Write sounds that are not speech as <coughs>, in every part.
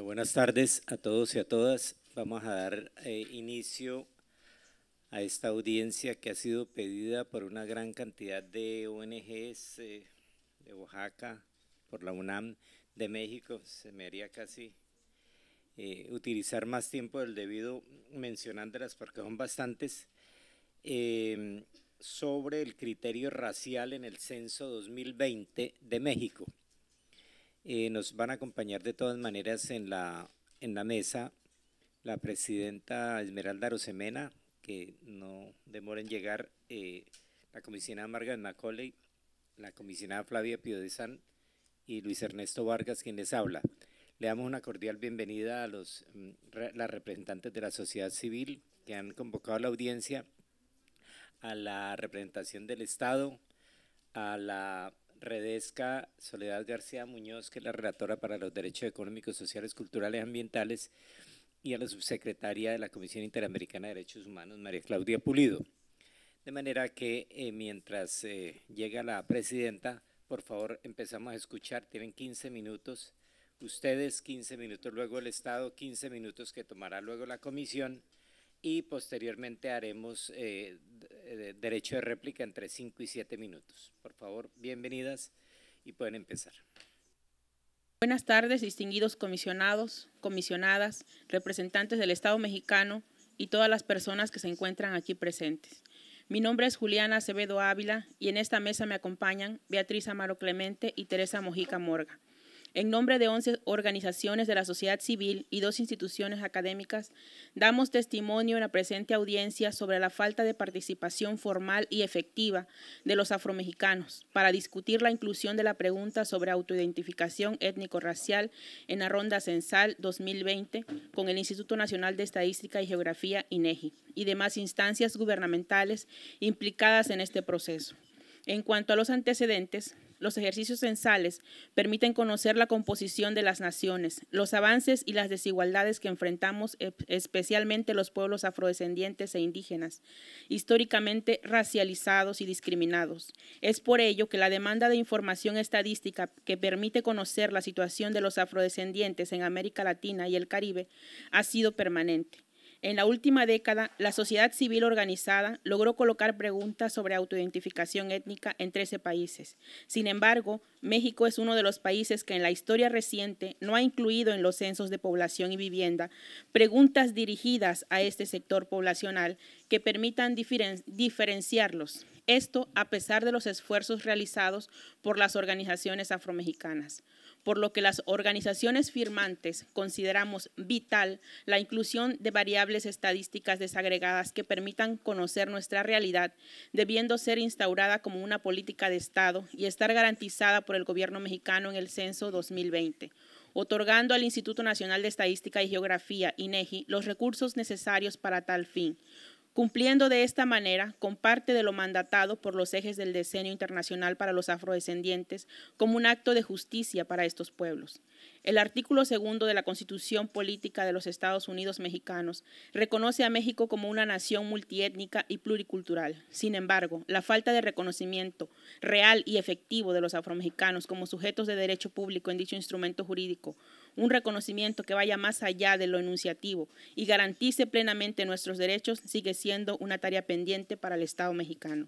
buenas tardes a todos y a todas. Vamos a dar eh, inicio a esta audiencia que ha sido pedida por una gran cantidad de ONGs eh, de Oaxaca, por la UNAM de México. Se me haría casi eh, utilizar más tiempo del debido mencionándolas porque son bastantes. Em, sobre el criterio racial en el censo 2020 de México. Eh, nos van a acompañar de todas maneras en la, en la mesa la presidenta Esmeralda Rosemena, que no demora en llegar, eh, la comisionada Margaret Macaulay, la comisionada Flavia Pío de y Luis Ernesto Vargas, quien les habla. Le damos una cordial bienvenida a los, mm, las representantes de la sociedad civil que han convocado a la audiencia, a la representación del Estado, a la Redesca Soledad García Muñoz, que es la relatora para los derechos económicos, sociales, culturales, y ambientales, y a la subsecretaria de la Comisión Interamericana de Derechos Humanos, María Claudia Pulido. De manera que eh, mientras eh, llega la presidenta, por favor empezamos a escuchar, tienen 15 minutos, ustedes 15 minutos, luego el Estado 15 minutos que tomará luego la comisión y posteriormente haremos eh, derecho de réplica entre cinco y siete minutos. Por favor, bienvenidas y pueden empezar. Buenas tardes, distinguidos comisionados, comisionadas, representantes del Estado mexicano y todas las personas que se encuentran aquí presentes. Mi nombre es Juliana Acevedo Ávila y en esta mesa me acompañan Beatriz Amaro Clemente y Teresa Mojica Morga. En nombre de 11 organizaciones de la sociedad civil y dos instituciones académicas, damos testimonio en la presente audiencia sobre la falta de participación formal y efectiva de los afromexicanos para discutir la inclusión de la pregunta sobre autoidentificación étnico-racial en la ronda censal 2020 con el Instituto Nacional de Estadística y Geografía, INEGI, y demás instancias gubernamentales implicadas en este proceso. En cuanto a los antecedentes, los ejercicios censales permiten conocer la composición de las naciones, los avances y las desigualdades que enfrentamos, especialmente los pueblos afrodescendientes e indígenas, históricamente racializados y discriminados. Es por ello que la demanda de información estadística que permite conocer la situación de los afrodescendientes en América Latina y el Caribe ha sido permanente. En la última década, la sociedad civil organizada logró colocar preguntas sobre autoidentificación étnica en 13 países. Sin embargo, México es uno de los países que en la historia reciente no ha incluido en los censos de población y vivienda preguntas dirigidas a este sector poblacional que permitan diferenciarlos. Esto a pesar de los esfuerzos realizados por las organizaciones afromexicanas por lo que las organizaciones firmantes consideramos vital la inclusión de variables estadísticas desagregadas que permitan conocer nuestra realidad, debiendo ser instaurada como una política de Estado y estar garantizada por el gobierno mexicano en el Censo 2020 otorgando al Instituto Nacional de Estadística y Geografía, INEGI, e los recursos necesarios para tal fin, cumpliendo de esta manera con parte de lo mandatado por los ejes del Decenio Internacional para los Afrodescendientes como un acto de justicia para estos pueblos. El artículo segundo de la Constitución Política de los Estados Unidos Mexicanos reconoce a México como una nación multiétnica y pluricultural. Sin embargo, la falta de reconocimiento real y efectivo de los afromexicanos como sujetos de derecho público en dicho instrumento jurídico un reconocimiento que vaya más allá de lo enunciativo y garantice plenamente nuestros derechos sigue siendo una tarea pendiente para el Estado mexicano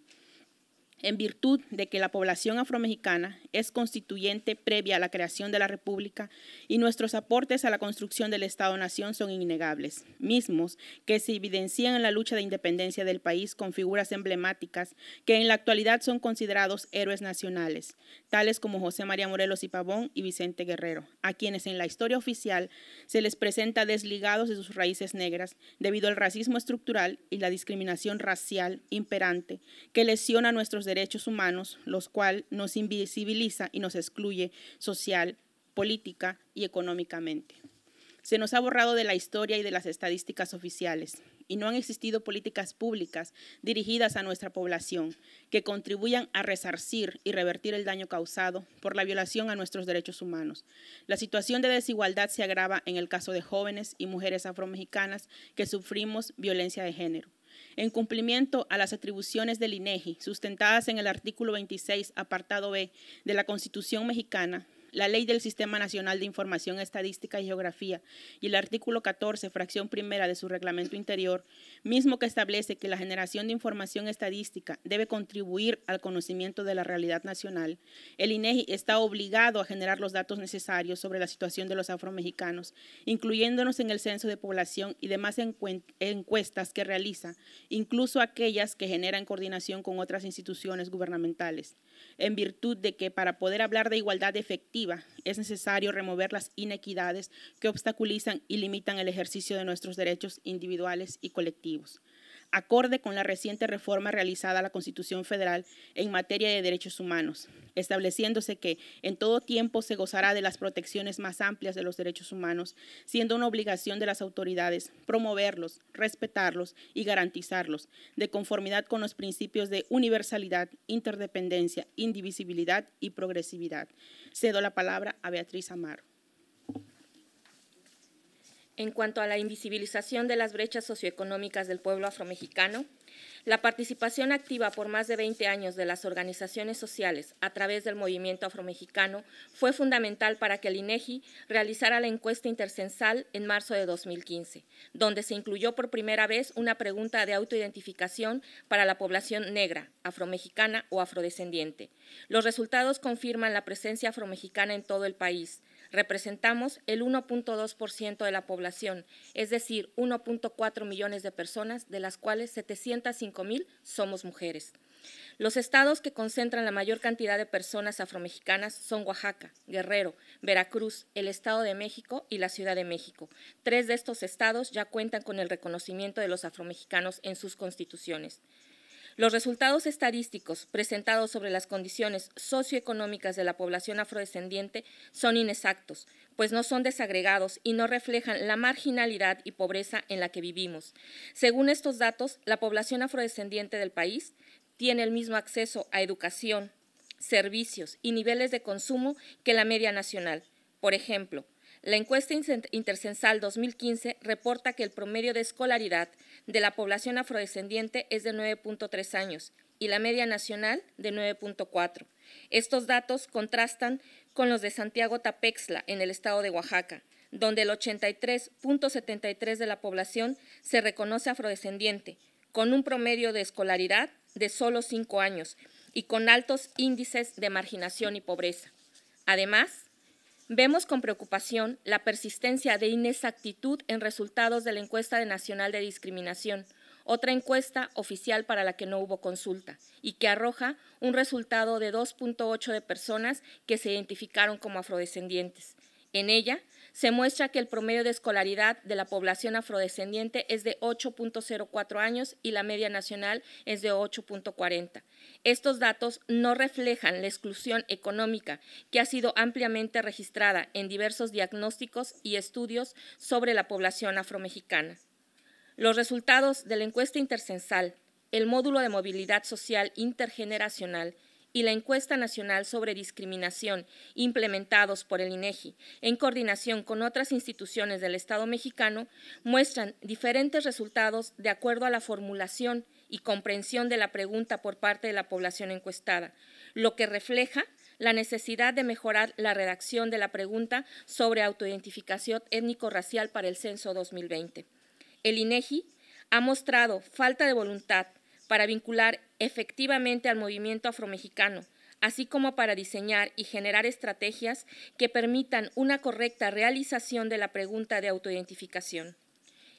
en virtud de que la población afromexicana es constituyente previa a la creación de la República y nuestros aportes a la construcción del Estado-Nación son innegables, mismos que se evidencian en la lucha de independencia del país con figuras emblemáticas que en la actualidad son considerados héroes nacionales, tales como José María Morelos y Pavón y Vicente Guerrero, a quienes en la historia oficial se les presenta desligados de sus raíces negras debido al racismo estructural y la discriminación racial imperante que lesiona nuestros derechos derechos humanos, los cual nos invisibiliza y nos excluye social, política y económicamente. Se nos ha borrado de la historia y de las estadísticas oficiales, y no han existido políticas públicas dirigidas a nuestra población que contribuyan a resarcir y revertir el daño causado por la violación a nuestros derechos humanos. La situación de desigualdad se agrava en el caso de jóvenes y mujeres afromexicanas que sufrimos violencia de género en cumplimiento a las atribuciones del INEGI, e sustentadas en el artículo 26, apartado B de la Constitución mexicana, la ley del Sistema Nacional de Información Estadística y Geografía y el artículo 14, fracción primera de su reglamento interior, mismo que establece que la generación de información estadística debe contribuir al conocimiento de la realidad nacional, el INEGI e está obligado a generar los datos necesarios sobre la situación de los afromexicanos, incluyéndonos en el censo de población y demás encuestas que realiza, incluso aquellas que genera en coordinación con otras instituciones gubernamentales en virtud de que para poder hablar de igualdad efectiva es necesario remover las inequidades que obstaculizan y limitan el ejercicio de nuestros derechos individuales y colectivos acorde con la reciente reforma realizada a la Constitución Federal en materia de derechos humanos, estableciéndose que en todo tiempo se gozará de las protecciones más amplias de los derechos humanos, siendo una obligación de las autoridades promoverlos, respetarlos y garantizarlos, de conformidad con los principios de universalidad, interdependencia, indivisibilidad y progresividad. Cedo la palabra a Beatriz Amaro en cuanto a la invisibilización de las brechas socioeconómicas del pueblo afromexicano, la participación activa por más de 20 años de las organizaciones sociales a través del movimiento afromexicano fue fundamental para que el INEGI e realizara la encuesta intercensal en marzo de 2015, donde se incluyó por primera vez una pregunta de autoidentificación para la población negra, afromexicana o afrodescendiente. Los resultados confirman la presencia afromexicana en todo el país, Representamos el 1.2% de la población, es decir, 1.4 millones de personas, de las cuales 705 mil somos mujeres. Los estados que concentran la mayor cantidad de personas afromexicanas son Oaxaca, Guerrero, Veracruz, el Estado de México y la Ciudad de México. Tres de estos estados ya cuentan con el reconocimiento de los afromexicanos en sus constituciones. Los resultados estadísticos presentados sobre las condiciones socioeconómicas de la población afrodescendiente son inexactos, pues no son desagregados y no reflejan la marginalidad y pobreza en la que vivimos. Según estos datos, la población afrodescendiente del país tiene el mismo acceso a educación, servicios y niveles de consumo que la media nacional. Por ejemplo, la encuesta intercensal 2015 reporta que el promedio de escolaridad de la población afrodescendiente es de 9.3 años y la media nacional de 9.4. Estos datos contrastan con los de Santiago Tapexla, en el estado de Oaxaca, donde el 83.73 de la población se reconoce afrodescendiente, con un promedio de escolaridad de solo 5 años y con altos índices de marginación y pobreza. Además, Vemos con preocupación la persistencia de inexactitud en resultados de la encuesta nacional de discriminación, otra encuesta oficial para la que no hubo consulta, y que arroja un resultado de 2.8 de personas que se identificaron como afrodescendientes. En ella se muestra que el promedio de escolaridad de la población afrodescendiente es de 8.04 años y la media nacional es de 8.40. Estos datos no reflejan la exclusión económica que ha sido ampliamente registrada en diversos diagnósticos y estudios sobre la población afromexicana. Los resultados de la encuesta intercensal, el módulo de movilidad social intergeneracional y la Encuesta Nacional sobre Discriminación, implementados por el INEGI, e en coordinación con otras instituciones del Estado mexicano, muestran diferentes resultados de acuerdo a la formulación y comprensión de la pregunta por parte de la población encuestada, lo que refleja la necesidad de mejorar la redacción de la pregunta sobre autoidentificación étnico-racial para el censo 2020. El INEGI e ha mostrado falta de voluntad, para vincular efectivamente al movimiento afromexicano, así como para diseñar y generar estrategias que permitan una correcta realización de la pregunta de autoidentificación.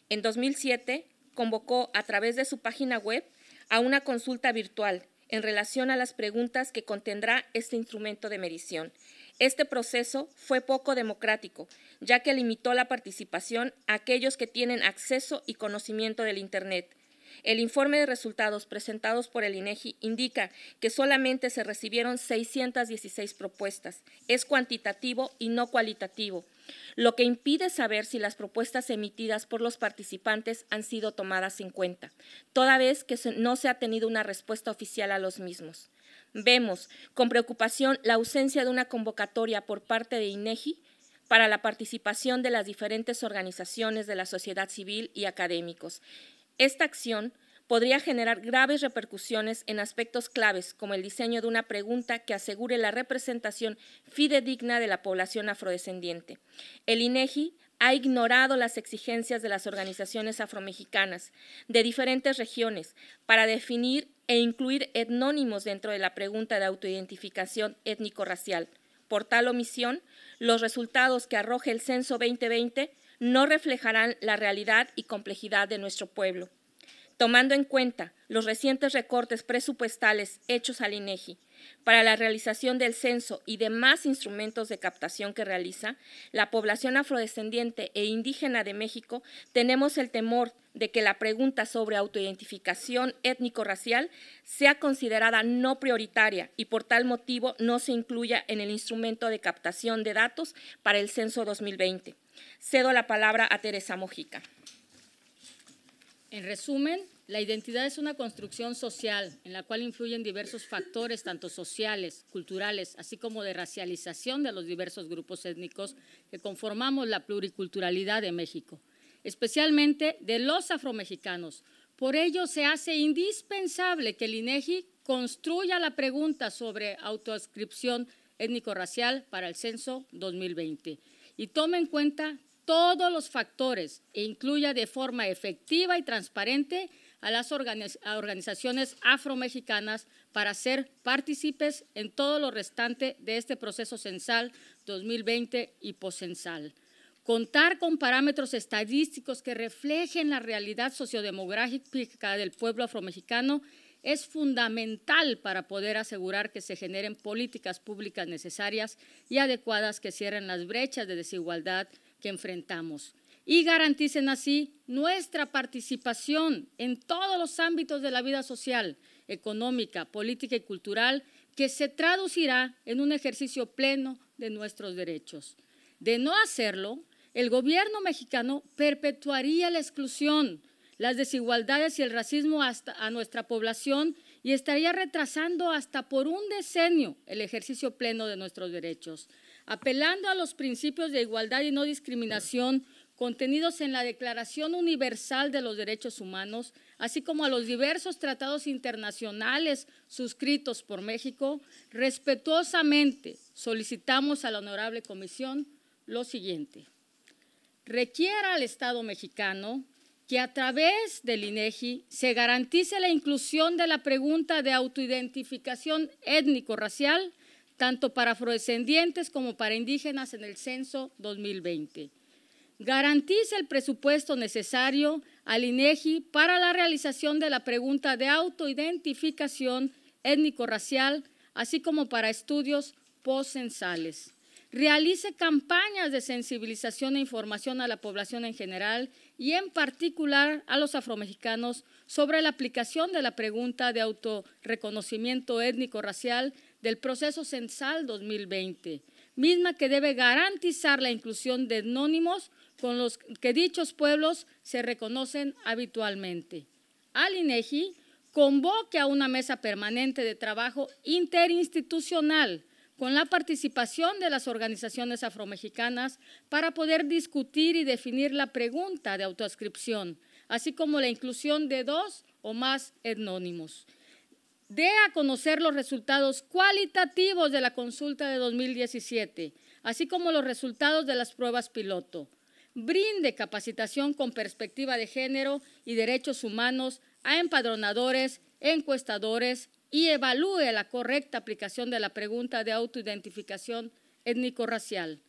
En 2007, convocó a través de su página web a una consulta virtual en relación a las preguntas que contendrá este instrumento de medición. Este proceso fue poco democrático, ya que limitó la participación a aquellos que tienen acceso y conocimiento del Internet, el informe de resultados presentados por el INEGI indica que solamente se recibieron 616 propuestas. Es cuantitativo y no cualitativo, lo que impide saber si las propuestas emitidas por los participantes han sido tomadas en cuenta, toda vez que no se ha tenido una respuesta oficial a los mismos. Vemos con preocupación la ausencia de una convocatoria por parte de INEGI para la participación de las diferentes organizaciones de la sociedad civil y académicos, esta acción podría generar graves repercusiones en aspectos claves como el diseño de una pregunta que asegure la representación fidedigna de la población afrodescendiente. El INEGI e ha ignorado las exigencias de las organizaciones afromexicanas de diferentes regiones para definir e incluir etnónimos dentro de la pregunta de autoidentificación étnico-racial. Por tal omisión, los resultados que arroje el Censo 2020 no reflejarán la realidad y complejidad de nuestro pueblo. Tomando en cuenta los recientes recortes presupuestales hechos al INEGI, para la realización del censo y demás instrumentos de captación que realiza, la población afrodescendiente e indígena de México tenemos el temor de que la pregunta sobre autoidentificación étnico-racial sea considerada no prioritaria y por tal motivo no se incluya en el instrumento de captación de datos para el censo 2020. Cedo la palabra a Teresa Mojica. En resumen, la identidad es una construcción social en la cual influyen diversos factores, tanto sociales, culturales, así como de racialización de los diversos grupos étnicos que conformamos la pluriculturalidad de México, especialmente de los afromexicanos. Por ello, se hace indispensable que el INEGI e construya la pregunta sobre autoascripción étnico-racial para el censo 2020 y tome en cuenta todos los factores e incluya de forma efectiva y transparente a las organizaciones afromexicanas para ser partícipes en todo lo restante de este proceso censal 2020 y poscensal. Contar con parámetros estadísticos que reflejen la realidad sociodemográfica del pueblo afromexicano es fundamental para poder asegurar que se generen políticas públicas necesarias y adecuadas que cierren las brechas de desigualdad que enfrentamos y garanticen así nuestra participación en todos los ámbitos de la vida social, económica, política y cultural, que se traducirá en un ejercicio pleno de nuestros derechos. De no hacerlo, el gobierno mexicano perpetuaría la exclusión, las desigualdades y el racismo hasta a nuestra población y estaría retrasando hasta por un decenio el ejercicio pleno de nuestros derechos. Apelando a los principios de igualdad y no discriminación, contenidos en la Declaración Universal de los Derechos Humanos, así como a los diversos tratados internacionales suscritos por México, respetuosamente solicitamos a la Honorable Comisión lo siguiente. Requiera al Estado mexicano que a través del INEGI e se garantice la inclusión de la pregunta de autoidentificación étnico-racial, tanto para afrodescendientes como para indígenas en el censo 2020 Garantice el presupuesto necesario al INEGI e para la realización de la pregunta de autoidentificación étnico-racial, así como para estudios sensales. Realice campañas de sensibilización e información a la población en general y en particular a los afromexicanos sobre la aplicación de la pregunta de autorreconocimiento étnico-racial del proceso censal 2020, misma que debe garantizar la inclusión de anónimos con los que dichos pueblos se reconocen habitualmente. Al INEGI convoque a una mesa permanente de trabajo interinstitucional con la participación de las organizaciones afromexicanas para poder discutir y definir la pregunta de autoascripción, así como la inclusión de dos o más etnónimos. De a conocer los resultados cualitativos de la consulta de 2017, así como los resultados de las pruebas piloto brinde capacitación con perspectiva de género y derechos humanos a empadronadores, encuestadores y evalúe la correcta aplicación de la pregunta de autoidentificación étnico-racial.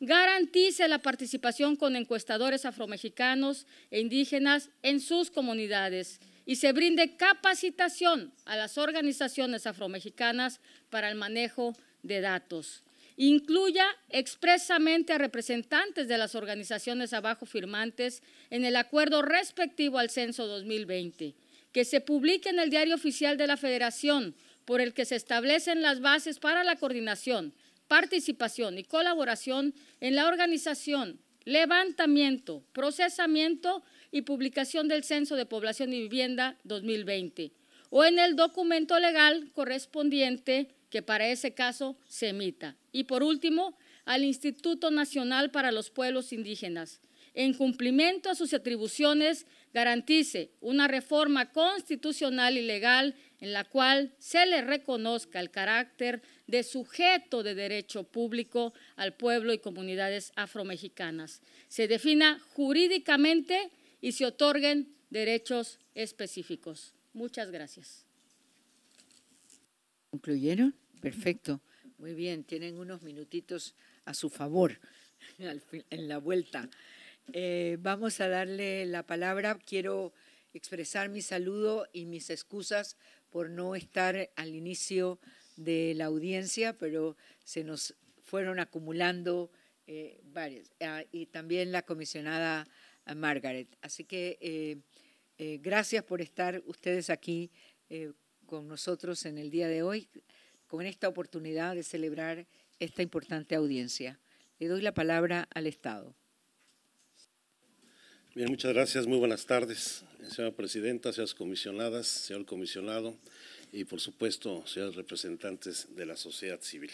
Garantice la participación con encuestadores afromexicanos e indígenas en sus comunidades y se brinde capacitación a las organizaciones afromexicanas para el manejo de datos incluya expresamente a representantes de las organizaciones abajo firmantes en el acuerdo respectivo al censo 2020, que se publique en el diario oficial de la Federación, por el que se establecen las bases para la coordinación, participación y colaboración en la organización, levantamiento, procesamiento y publicación del Censo de Población y Vivienda 2020 o en el documento legal correspondiente que para ese caso se emita. Y por último, al Instituto Nacional para los Pueblos Indígenas. En cumplimiento a sus atribuciones, garantice una reforma constitucional y legal en la cual se le reconozca el carácter de sujeto de derecho público al pueblo y comunidades afromexicanas. Se defina jurídicamente y se otorguen derechos específicos. Muchas gracias. ¿Concluyeron? Perfecto. Muy bien, tienen unos minutitos a su favor <laughs> en la vuelta. Eh, vamos a darle la palabra. Quiero expresar mi saludo y mis excusas por no estar al inicio de la audiencia, pero se nos fueron acumulando varios. Eh, varias. Ah, y también la comisionada Margaret. Así que eh, gracias por estar ustedes aquí con nosotros en el día de hoy con esta oportunidad de celebrar esta importante audiencia. Le doy la palabra al Estado. Bien, muchas gracias. Muy buenas tardes, señora presidenta, señoras comisionadas, señor comisionado y, por supuesto, señores representantes de la sociedad civil.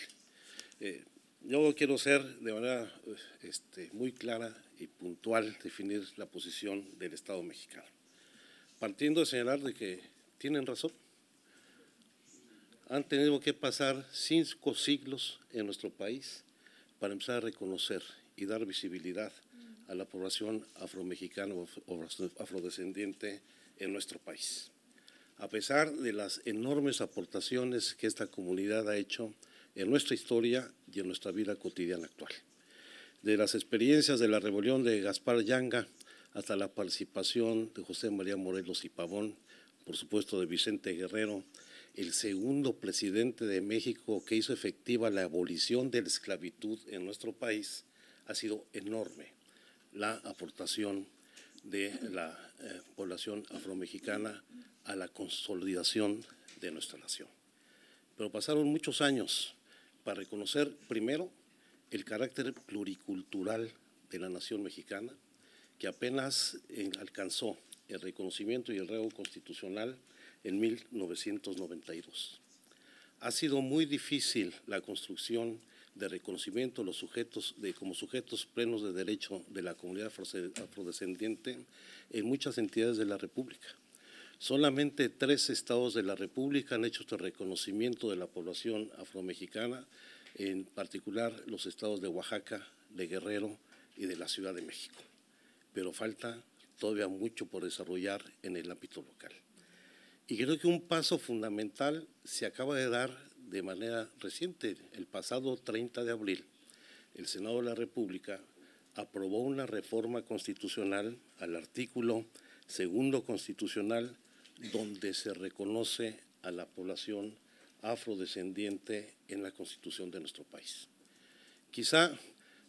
Eh, yo quiero ser de manera este, muy clara y puntual, definir la posición del Estado mexicano, partiendo de señalar de que tienen razón han tenido que pasar cinco siglos en nuestro país para empezar a reconocer y dar visibilidad a la población afromexicana o afrodescendiente en nuestro país. A pesar de las enormes aportaciones que esta comunidad ha hecho en nuestra historia y en nuestra vida cotidiana actual, de las experiencias de la rebelión de Gaspar Yanga hasta la participación de José María Morelos y Pavón, por supuesto de Vicente Guerrero, el segundo presidente de México que hizo efectiva la abolición de la esclavitud en nuestro país, ha sido enorme la aportación de la eh, población afromexicana a la consolidación de nuestra nación. Pero pasaron muchos años para reconocer primero el carácter pluricultural de la nación mexicana, que apenas eh, alcanzó el reconocimiento y el reo constitucional en 1992. Ha sido muy difícil la construcción de reconocimiento los sujetos de, como sujetos plenos de derecho de la comunidad afrodescendiente en muchas entidades de la República. Solamente tres estados de la República han hecho este reconocimiento de la población afromexicana, en particular los estados de Oaxaca, de Guerrero y de la Ciudad de México. Pero falta todavía mucho por desarrollar en el ámbito local. Y creo que un paso fundamental se acaba de dar de manera reciente. El pasado 30 de abril, el Senado de la República aprobó una reforma constitucional al artículo segundo constitucional donde se reconoce a la población afrodescendiente en la constitución de nuestro país. Quizá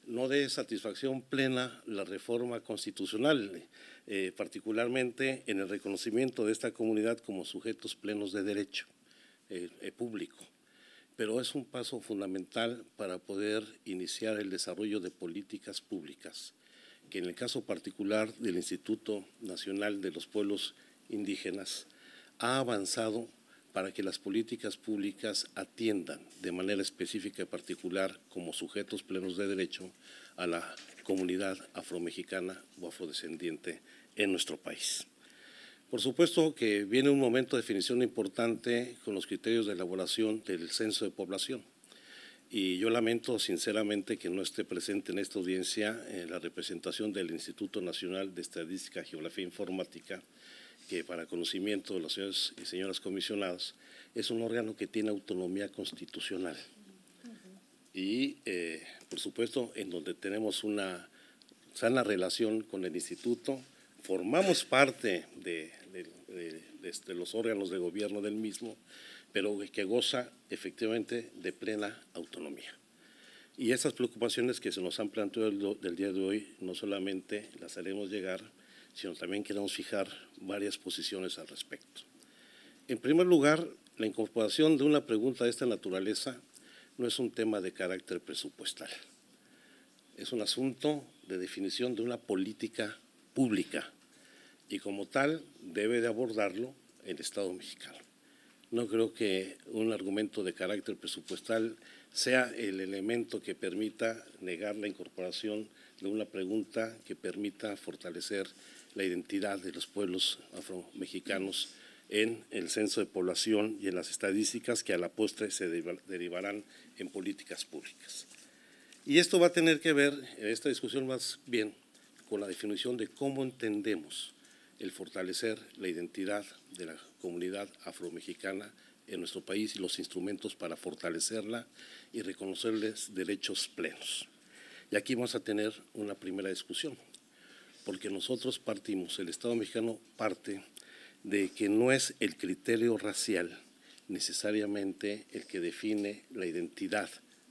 no dé satisfacción plena la reforma constitucional, eh, particularmente en el reconocimiento de esta comunidad como sujetos plenos de derecho eh, eh, público. Pero es un paso fundamental para poder iniciar el desarrollo de políticas públicas, que en el caso particular del Instituto Nacional de los Pueblos Indígenas ha avanzado para que las políticas públicas atiendan de manera específica y particular como sujetos plenos de derecho a la comunidad afromexicana o afrodescendiente en nuestro país. Por supuesto que viene un momento de definición importante con los criterios de elaboración del censo de población. Y yo lamento sinceramente que no esté presente en esta audiencia eh, la representación del Instituto Nacional de Estadística, Geografía e Informática, que para conocimiento de los señores y señoras comisionadas, es un órgano que tiene autonomía constitucional. Y, eh, por supuesto, en donde tenemos una sana relación con el instituto, formamos parte de, los órganos de gobierno del mismo, pero que goza efectivamente de plena autonomía. Y esas preocupaciones que se nos han planteado del, del día de hoy, no solamente las haremos llegar sino también queremos fijar varias posiciones al respecto. En primer lugar, la incorporación de una pregunta de esta naturaleza no es un tema de carácter presupuestal, es un asunto de definición de una política pública y como tal debe de abordarlo el Estado mexicano. No creo que un argumento de carácter presupuestal sea el elemento que permita negar la incorporación de una pregunta que permita fortalecer la identidad de los pueblos afromexicanos en el censo de población y en las estadísticas que a la postre se derivarán en políticas públicas. Y esto va a tener que ver, en esta discusión más bien, con la definición de cómo entendemos el fortalecer la identidad de la comunidad afromexicana en nuestro país y los instrumentos para fortalecerla y reconocerles derechos plenos. Y aquí vamos a tener una primera discusión porque nosotros partimos, el Estado mexicano parte de que no es el criterio racial necesariamente el que define la identidad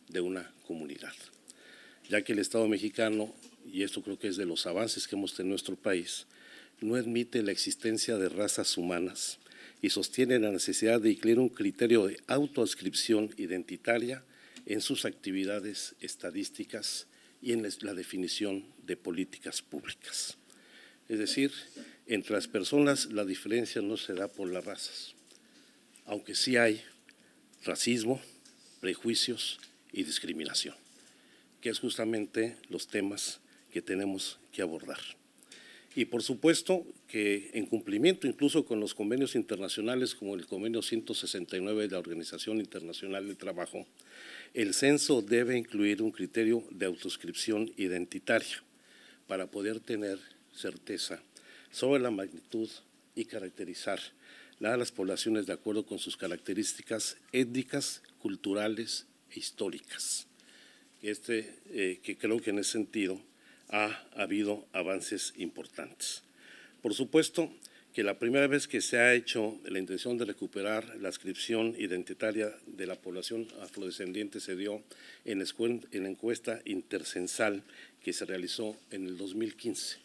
de una comunidad, ya que el Estado mexicano, y esto creo que es de los avances que hemos tenido en nuestro país, no admite la existencia de razas humanas y sostiene la necesidad de incluir un criterio de autoascripción identitaria en sus actividades estadísticas y en la definición de políticas públicas. Es decir, entre las personas la diferencia no se da por las razas, aunque sí hay racismo, prejuicios y discriminación, que es justamente los temas que tenemos que abordar. Y por supuesto que en cumplimiento incluso con los convenios internacionales como el convenio 169 de la Organización Internacional del Trabajo, el censo debe incluir un criterio de autoscripción identitaria para poder tener certeza sobre la magnitud y caracterizar a las poblaciones de acuerdo con sus características étnicas, culturales e históricas. Este, eh, que creo que en ese sentido ha habido avances importantes. Por supuesto, que la primera vez que se ha hecho la intención de recuperar la inscripción identitaria de la población afrodescendiente se dio en la encuesta intercensal que se realizó en el 2015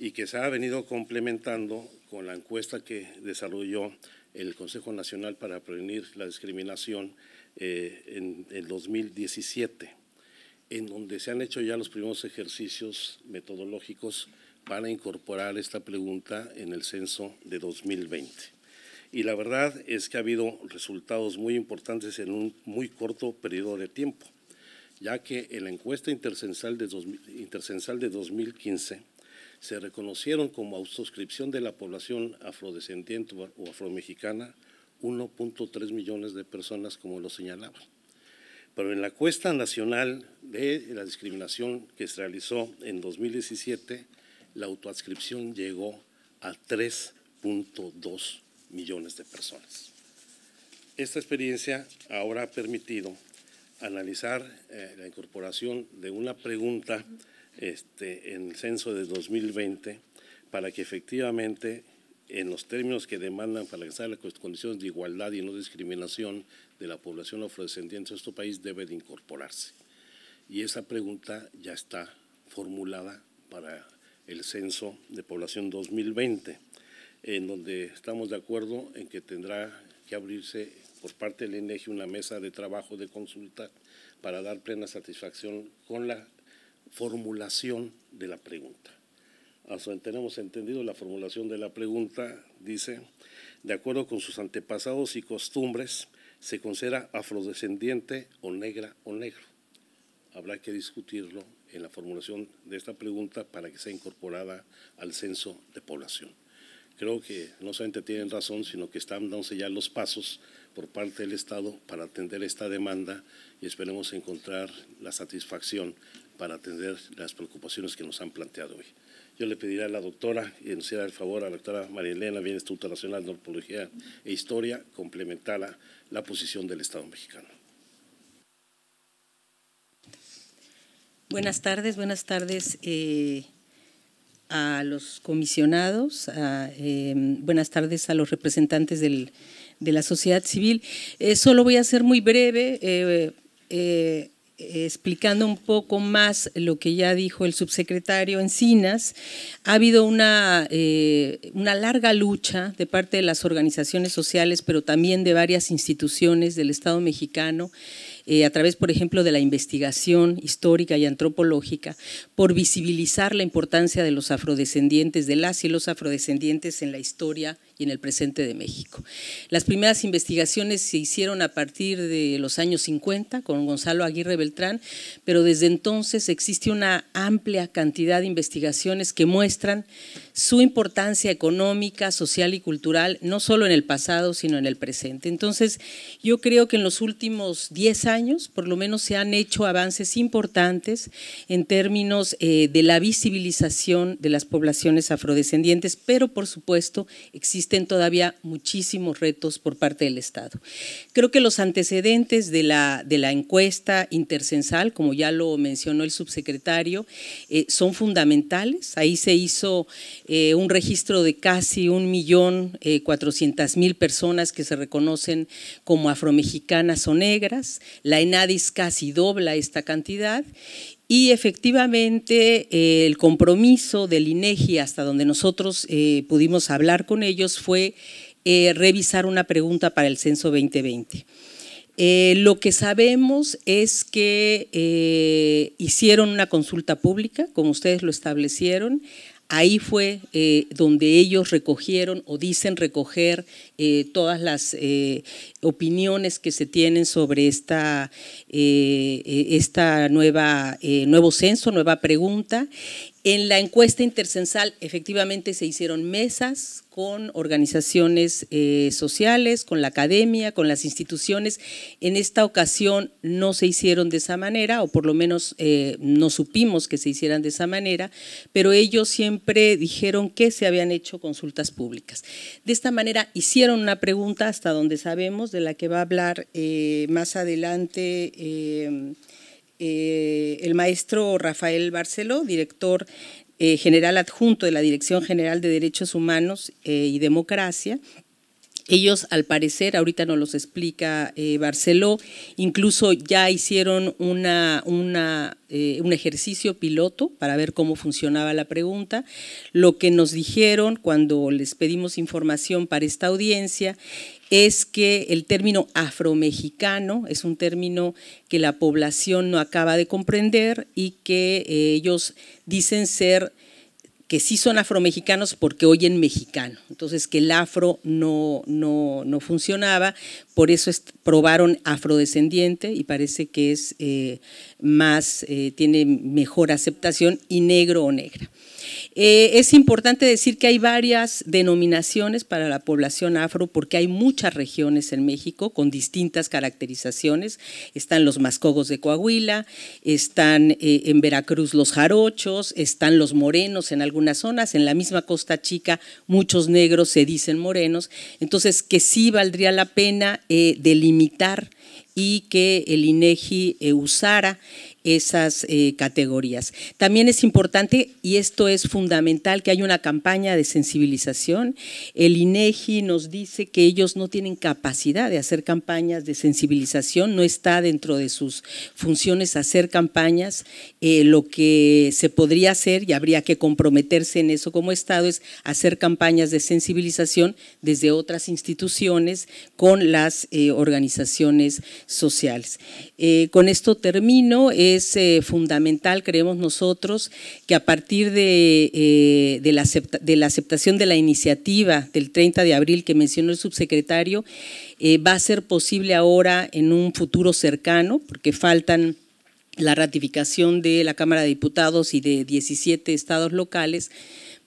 y que se ha venido complementando con la encuesta que desarrolló el Consejo Nacional para Prevenir la Discriminación eh, en el 2017, en donde se han hecho ya los primeros ejercicios metodológicos para incorporar esta pregunta en el censo de 2020. Y la verdad es que ha habido resultados muy importantes en un muy corto periodo de tiempo, ya que en la encuesta intercensal de, de 2015 se reconocieron como autoscripción de la población afrodescendiente o afromexicana 1.3 millones de personas, como lo señalaba, Pero en la encuesta nacional de la discriminación que se realizó en 2017, la autoadscripción llegó a 3.2 millones de personas. Esta experiencia ahora ha permitido analizar eh, la incorporación de una pregunta este, en el censo de 2020 para que efectivamente en los términos que demandan para alcanzar las condiciones de igualdad y no discriminación de la población afrodescendiente de nuestro país debe de incorporarse. Y esa pregunta ya está formulada para el censo de población 2020, en donde estamos de acuerdo en que tendrá que abrirse por parte del INEGI una mesa de trabajo de consulta para dar plena satisfacción con la formulación de la pregunta. A tenemos entendido, la formulación de la pregunta dice, de acuerdo con sus antepasados y costumbres, se considera afrodescendiente o negra o negro. Habrá que discutirlo en la formulación de esta pregunta para que sea incorporada al censo de población. Creo que no solamente tienen razón, sino que están dándose ya los pasos por parte del Estado para atender esta demanda y esperemos encontrar la satisfacción para atender las preocupaciones que nos han planteado hoy. Yo le pediría a la doctora, y nos hiciera el favor a la doctora María Elena, bien Instituto Nacional de Antropología e Historia, complementar la posición del Estado mexicano. Buenas tardes, buenas tardes eh, a los comisionados, em, buenas tardes a los representantes de la sociedad civil. Eh, solo voy a ser muy breve eh, explicando un poco más lo que ya dijo el subsecretario Encinas, ha habido una larga lucha de parte de las organizaciones sociales, pero también de varias instituciones del Estado mexicano, eh, a través, por ejemplo, de la investigación histórica y antropológica, por visibilizar la importancia de los afrodescendientes, de las y los afrodescendientes en la historia y en el presente de México. Las primeras investigaciones se hicieron a partir de los años 50 con Gonzalo Aguirre Beltrán, pero desde entonces existe una amplia cantidad de investigaciones que muestran su importancia económica, social y cultural, no solo en el pasado, sino en el presente. Entonces, yo creo que en los últimos 10 años, por lo menos, se han hecho avances importantes en términos eh, de la visibilización de las poblaciones afrodescendientes, pero por supuesto existen todavía muchísimos retos por parte del Estado. Creo que los antecedentes de la, de la encuesta intercensal, como ya lo mencionó el subsecretario, eh, son fundamentales. Ahí se hizo eh, un registro de casi un millón cuatrocientas personas que se reconocen como afromexicanas o negras. La ENADIS casi dobla esta cantidad y efectivamente eh, el compromiso del INEGI hasta donde nosotros eh, pudimos hablar con ellos fue eh, revisar una pregunta para el censo 2020. lo que sabemos es que hicieron una consulta pública, como ustedes lo establecieron, Ahí fue eh, donde ellos recogieron o dicen recoger eh, todas las eh, opiniones que se tienen sobre esta, esta nueva, nuevo censo, nueva pregunta. En la encuesta intercensal efectivamente se hicieron mesas con organizaciones eh, sociales, con la academia, con las instituciones. En esta ocasión no se hicieron de esa manera, o por lo menos eh, no supimos que se hicieran de esa manera, pero ellos siempre dijeron que se habían hecho consultas públicas. De esta manera hicieron una pregunta hasta donde sabemos, de la que va a hablar eh, más adelante. Eh, el maestro Rafael Barceló, director eh, general adjunto de la Dirección General de Derechos Humanos eh, y Democracia. Ellos, al parecer, ahorita nos los explica Barceló, incluso ya hicieron una, un ejercicio piloto para ver cómo funcionaba la pregunta. Lo que nos dijeron cuando les pedimos información para esta audiencia es que el término afromexicano es un término que la población no acaba de comprender y que eh, ellos dicen ser que sí son afromexicanos porque oyen mexicano. Entonces, que el afro no, no, funcionaba, por eso probaron afrodescendiente y parece que es eh, más, eh, tiene mejor aceptación y negro o negra. Eh, es importante decir que hay varias denominaciones para la población afro porque hay muchas regiones en México con distintas caracterizaciones. Están los mascogos de Coahuila, están eh, en Veracruz los jarochos, están los morenos en algunas zonas, en la misma Costa Chica muchos negros se dicen morenos. Entonces, que sí valdría la pena eh, delimitar y que el INEGI usara esas eh, categorías. También es importante, y esto es fundamental, que haya una campaña de sensibilización. El INEGI e nos dice que ellos no tienen capacidad de hacer campañas de sensibilización, no está dentro de sus funciones hacer campañas. Eh, lo que se podría hacer, y habría que comprometerse en eso como Estado, es hacer campañas de sensibilización desde otras instituciones con las eh, organizaciones sociales. con esto termino es eh, fundamental, creemos nosotros, que a partir de, eh, la aceptación de la iniciativa del 30 de abril que mencionó el subsecretario, eh, va a ser posible ahora en un futuro cercano, porque faltan la ratificación de la Cámara de Diputados y de 17 estados locales,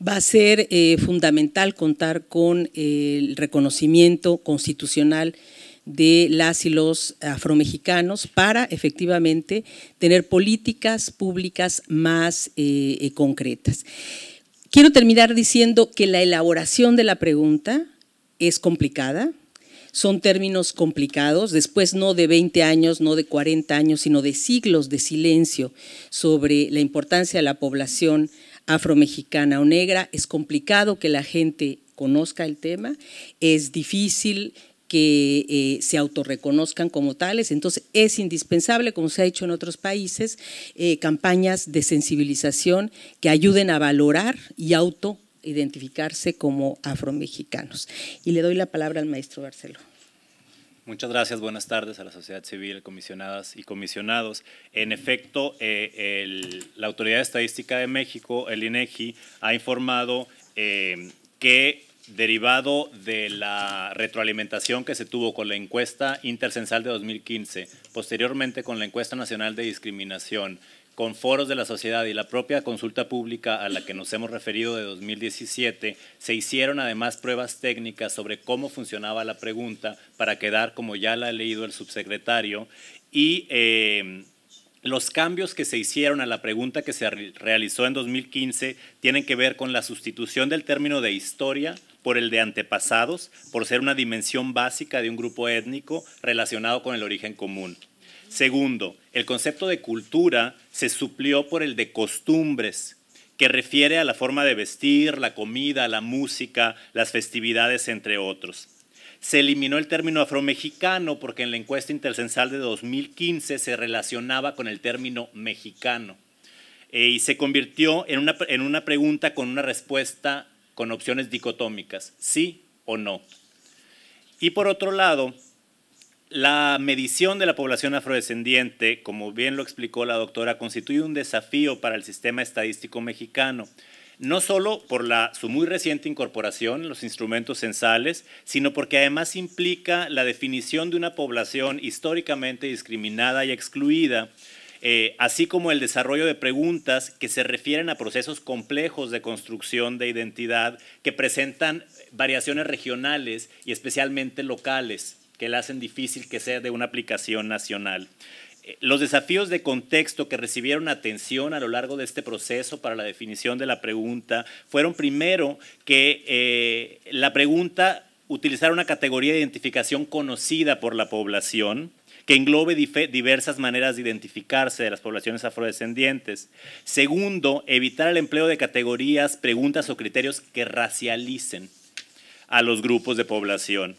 va a ser fundamental contar con el reconocimiento constitucional de las y los afromexicanos para efectivamente tener políticas públicas más eh, eh, concretas. Quiero terminar diciendo que la elaboración de la pregunta es complicada, son términos complicados, después no de 20 años, no de 40 años, sino de siglos de silencio sobre la importancia de la población afromexicana o negra, es complicado que la gente conozca el tema, es difícil que eh, se autorreconozcan como tales. Entonces, es indispensable, como se ha hecho en otros países, eh, campañas de sensibilización que ayuden a valorar y autoidentificarse como afromexicanos. Y le doy la palabra al maestro Barceló. Muchas gracias, buenas tardes a la sociedad civil, comisionadas y comisionados. En efecto, eh, la Autoridad Estadística de México, el INEGI, e ha informado que derivado de la retroalimentación que se tuvo con la encuesta intercensal de 2015, posteriormente con la encuesta nacional de discriminación, con foros de la sociedad y la propia consulta pública a la que nos hemos referido de 2017, se hicieron además pruebas técnicas sobre cómo funcionaba la pregunta para quedar, como ya la ha leído el subsecretario, y eh, los cambios que se hicieron a la pregunta que se realizó en 2015 tienen que ver con la sustitución del término de historia por el de antepasados, por ser una dimensión básica de un grupo étnico relacionado con el origen común. Segundo, el concepto de cultura se suplió por el de costumbres, que refiere a la forma de vestir, la comida, la música, las festividades, entre otros. Se eliminó el término afromexicano porque en la encuesta intercensal de 2015 se relacionaba con el término mexicano eh, y se convirtió en una, en una pregunta con una respuesta con opciones dicotómicas, sí o no. Y por otro lado, la medición de la población afrodescendiente, como bien lo explicó la doctora, constituye un desafío para el sistema estadístico mexicano, no solo por la, su muy reciente incorporación los instrumentos censales, sino porque además implica la definición de una población históricamente discriminada y excluida, eh, así como el desarrollo de preguntas que se refieren a procesos complejos de construcción de identidad que presentan variaciones regionales y especialmente locales que le hacen difícil que sea de una aplicación nacional. Eh, los desafíos de contexto que recibieron atención a lo largo de este proceso para la definición de la pregunta fueron primero que eh, la pregunta utilizar una categoría de identificación conocida por la población, que englobe diversas maneras de identificarse de las poblaciones afrodescendientes. Segundo, evitar el empleo de categorías, preguntas o criterios que racialicen a los grupos de población.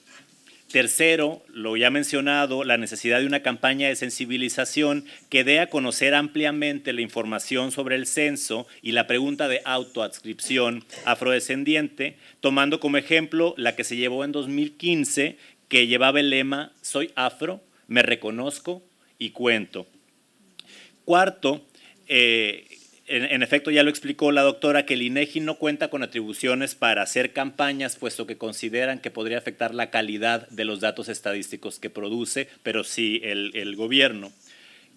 Tercero, lo ya mencionado, la necesidad de una campaña de sensibilización que dé a conocer ampliamente la información sobre el censo y la pregunta de autoadscripción afrodescendiente, tomando como ejemplo la que se llevó en 2015, que llevaba el lema Soy afro, me reconozco y cuento. Cuarto, eh, en, efecto ya lo explicó la doctora, que el INEGI no cuenta con atribuciones para hacer campañas, puesto que consideran que podría afectar la calidad de los datos estadísticos que produce, pero sí el, gobierno.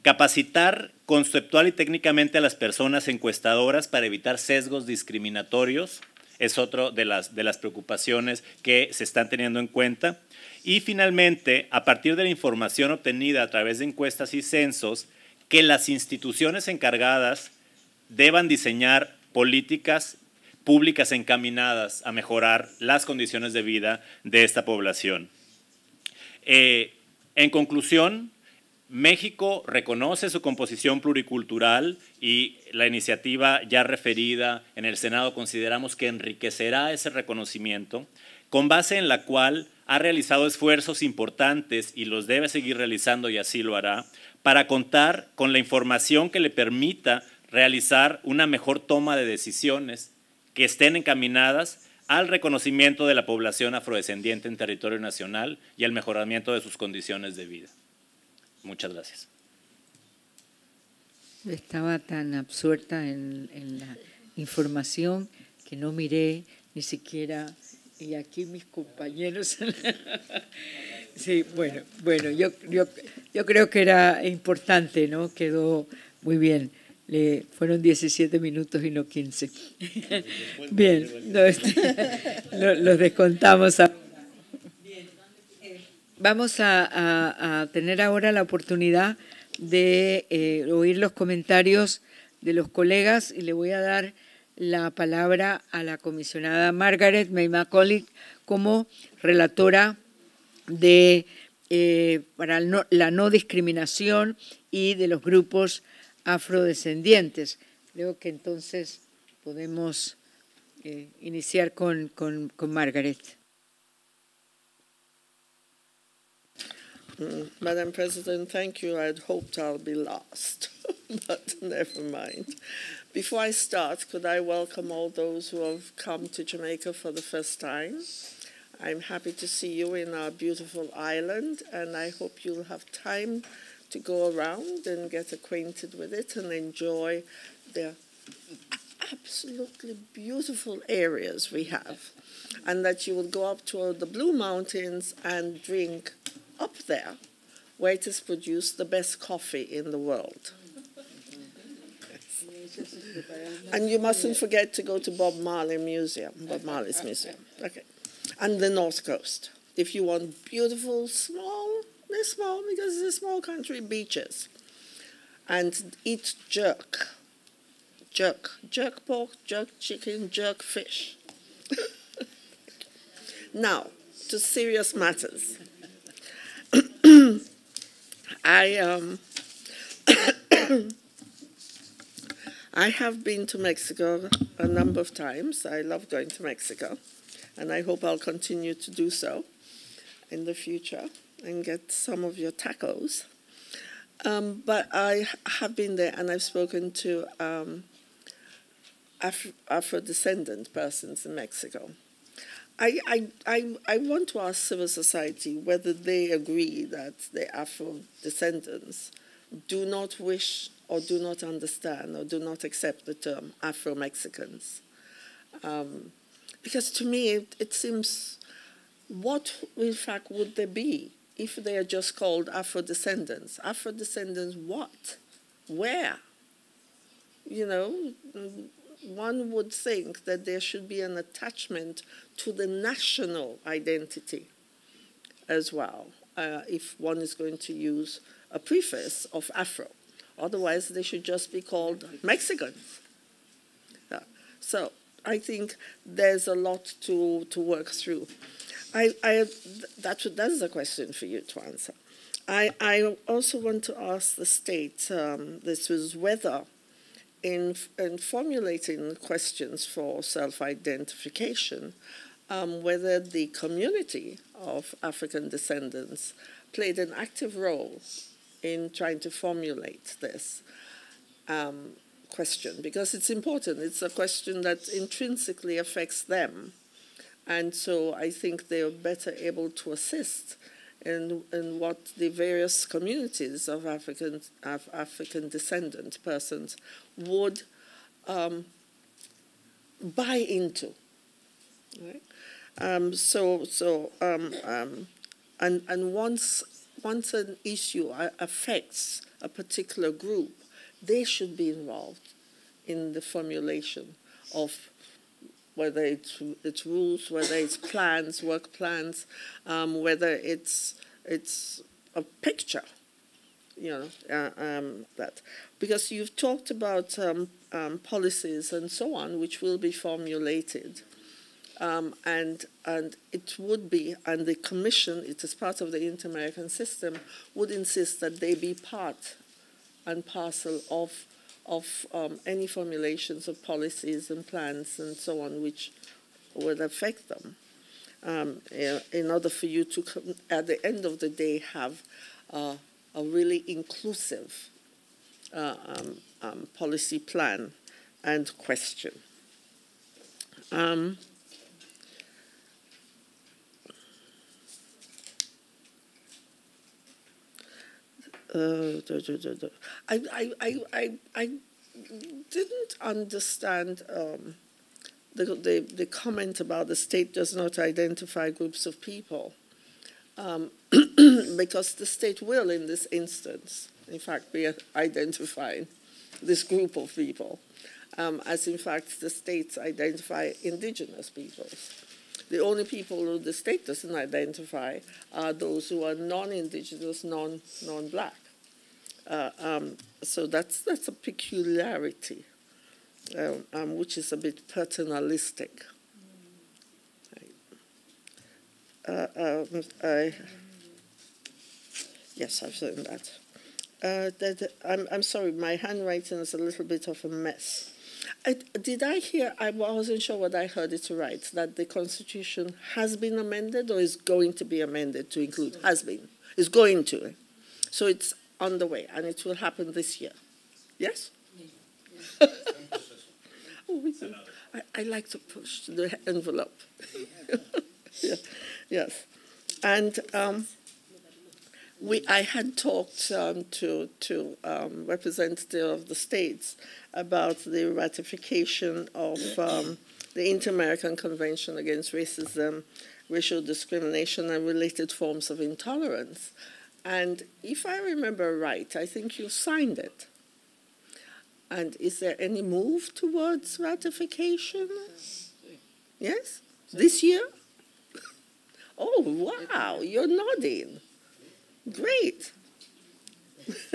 Capacitar conceptual y técnicamente a las personas encuestadoras para evitar sesgos discriminatorios es otra de las, de las preocupaciones que se están teniendo en cuenta. Y finalmente, a partir de la información obtenida a través de encuestas y censos, que las instituciones encargadas deban diseñar políticas públicas encaminadas a mejorar las condiciones de vida de esta población. Eh, en conclusión, México reconoce su composición pluricultural y la iniciativa ya referida en el Senado consideramos que enriquecerá ese reconocimiento, con base en la cual ha realizado esfuerzos importantes y los debe seguir realizando y así lo hará, para contar con la información que le permita realizar una mejor toma de decisiones que estén encaminadas al reconocimiento de la población afrodescendiente en territorio nacional y al mejoramiento de sus condiciones de vida. Muchas gracias. Estaba tan absorta en, en la información que no miré ni siquiera y aquí mis compañeros. <laughs> sí, bueno, bueno, yo, yo, creo que era importante, ¿no? Quedó muy bien. Le, fueron 17 minutos y no 15. <laughs> bien, <laughs> los, descontamos a vamos a, tener ahora la oportunidad de eh, oír los comentarios de los colegas y le voy a dar la palabra a la comisionada Margaret May McCulloch como relatora de, eh, para la no discriminación y de los grupos afrodescendientes. Creo que entonces podemos eh, iniciar con, con, con Margaret. Mm, Madam President, thank you. had hoped I'll be last, <laughs> but never mind. Before I start, could I welcome all those who have come to Jamaica for the first time? I'm happy to see you in our beautiful island, and I hope you'll have time to go around and get acquainted with it and enjoy the absolutely beautiful areas we have. And that you will go up to the Blue Mountains and drink up there, where it is produced the best coffee in the world and you mustn't forget to go to Bob Marley Museum, Bob Marley's museum. Okay. And the North Coast. If you want beautiful, small, small because it's a small country, beaches. And eat jerk. Jerk. Jerk pork, jerk chicken, jerk fish. now, to serious matters. I um I have been to Mexico a number of times. I love going to Mexico, and I hope I'll continue to do so in the future and get some of your tacos. Um, but I have been there and I've spoken to um, Af Afro descendant persons in Mexico. I, I, I, I want to ask civil society whether they agree that the Afro descendants do not wish or do not understand or do not accept the term Afro Mexicans. Um, because to me, it, it seems what in fact would they be if they are just called Afro descendants? Afro descendants, what? Where? You know, one would think that there should be an attachment to the national identity as well, uh, if one is going to use a preface of Afro. Otherwise, they should just be called Mexicans. Yeah. So I think there's a lot to, to work through. I, I, that, that is a question for you to answer. I, I also want to ask the state, um, this was whether in, in formulating questions for self-identification, um, whether the community of African descendants played an active role in trying to formulate this um, question because it's important. It's a question that intrinsically affects them. And so I think they are better able to assist in, in what the various communities of African, of African descendant persons would um, buy into. Right? Um, so, so um, um and, and once once an issue affects a particular group, they should be involved in the formulation of whether it's, it's rules, whether it's plans, work plans, um, whether it's, it's a picture, you know, uh, um, that. Because you've talked about um, um policies and so on, which will be formulated um, and and it would be, and the commission, it is part of the inter-American system, would insist that they be part and parcel of of um, any formulations of policies and plans and so on, which would affect them. Um, in order for you to, at the end of the day, have uh, a really inclusive uh, um, um, policy plan and question. Um, I, I, I, I, I didn't understand um, the, the, the comment about the state does not identify groups of people. Um, <clears throat> because the state will, in this instance, in fact, be identifying this group of people, um, as in fact the states identify indigenous peoples. The only people who the state doesn't identify are those who are non-indigenous, non non-black. Uh, um, so that's, that's a peculiarity, um, um, which is a bit paternalistic. Uh, um, I, yes, I've written that. Uh, that I'm, I'm sorry, my handwriting is a little bit of a mess. I, did I hear? I wasn't sure what I heard it right. That the Constitution has been amended or is going to be amended to include has been. Is going to. So it's on the way, and it will happen this year. Yes? Yeah. <laughs> oh, I, I, like to push the envelope. <laughs> yeah. Yes. And um, we, I had talked um, to, to um, representative of the states about the ratification of um, the Inter-American Convention Against Racism, Racial Discrimination, and Related Forms of Intolerance. And if I remember right, I think you signed it. And is there any move towards ratification? Yes? This year? <laughs> Oh, wow, you're nodding. Great. <laughs>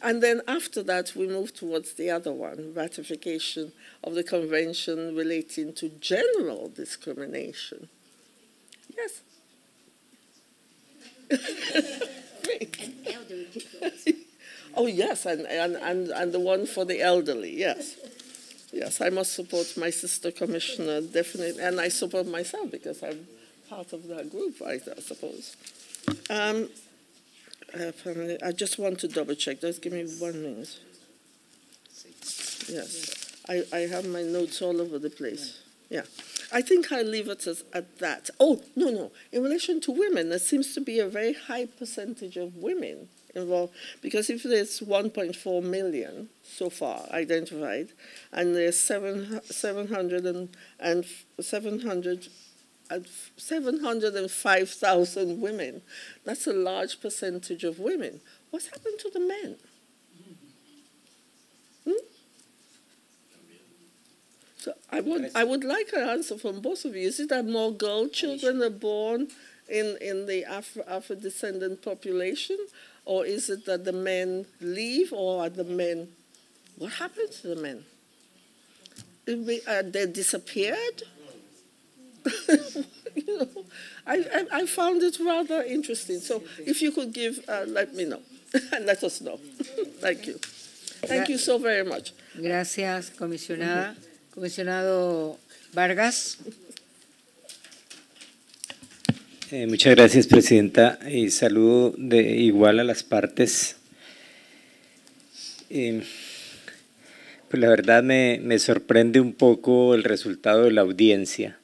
and then after that, we move towards the other one ratification of the convention relating to general discrimination. Yes? <laughs> Oh yes, and, and, and, and the one for the elderly, yes. Yes, I must support my sister commissioner, definitely, and I support myself because I'm part of that group, I, I suppose. Um, I just want to double check. Just give me one minute. Yes, I, I have my notes all over the place. Yeah. I think I leave it as, at that. Oh, no, no. In relation to women, there seems to be a very high percentage of women involved because if there's 1.4 million so far identified and there's 7, 700 and, and 700 705,000 women. That's a large percentage of women. What's happened to the men? So I would I would like an answer from both of you. Is it that more girl children are born in in the Afro, Afro descendant population, or is it that the men leave, or are the men? What happened to the men? We, uh, they disappeared. <laughs> you know, I, I, I, found it rather interesting. So if you could give, uh, let me know, and <laughs> let us know. <laughs> Thank you. Thank you so very much. Gracias, comisionada. Mm-hmm. Comisionado Vargas. Eh, muchas gracias, Presidenta, y saludo de igual a las partes. Eh, pues la verdad me, sorprende un poco el resultado de la audiencia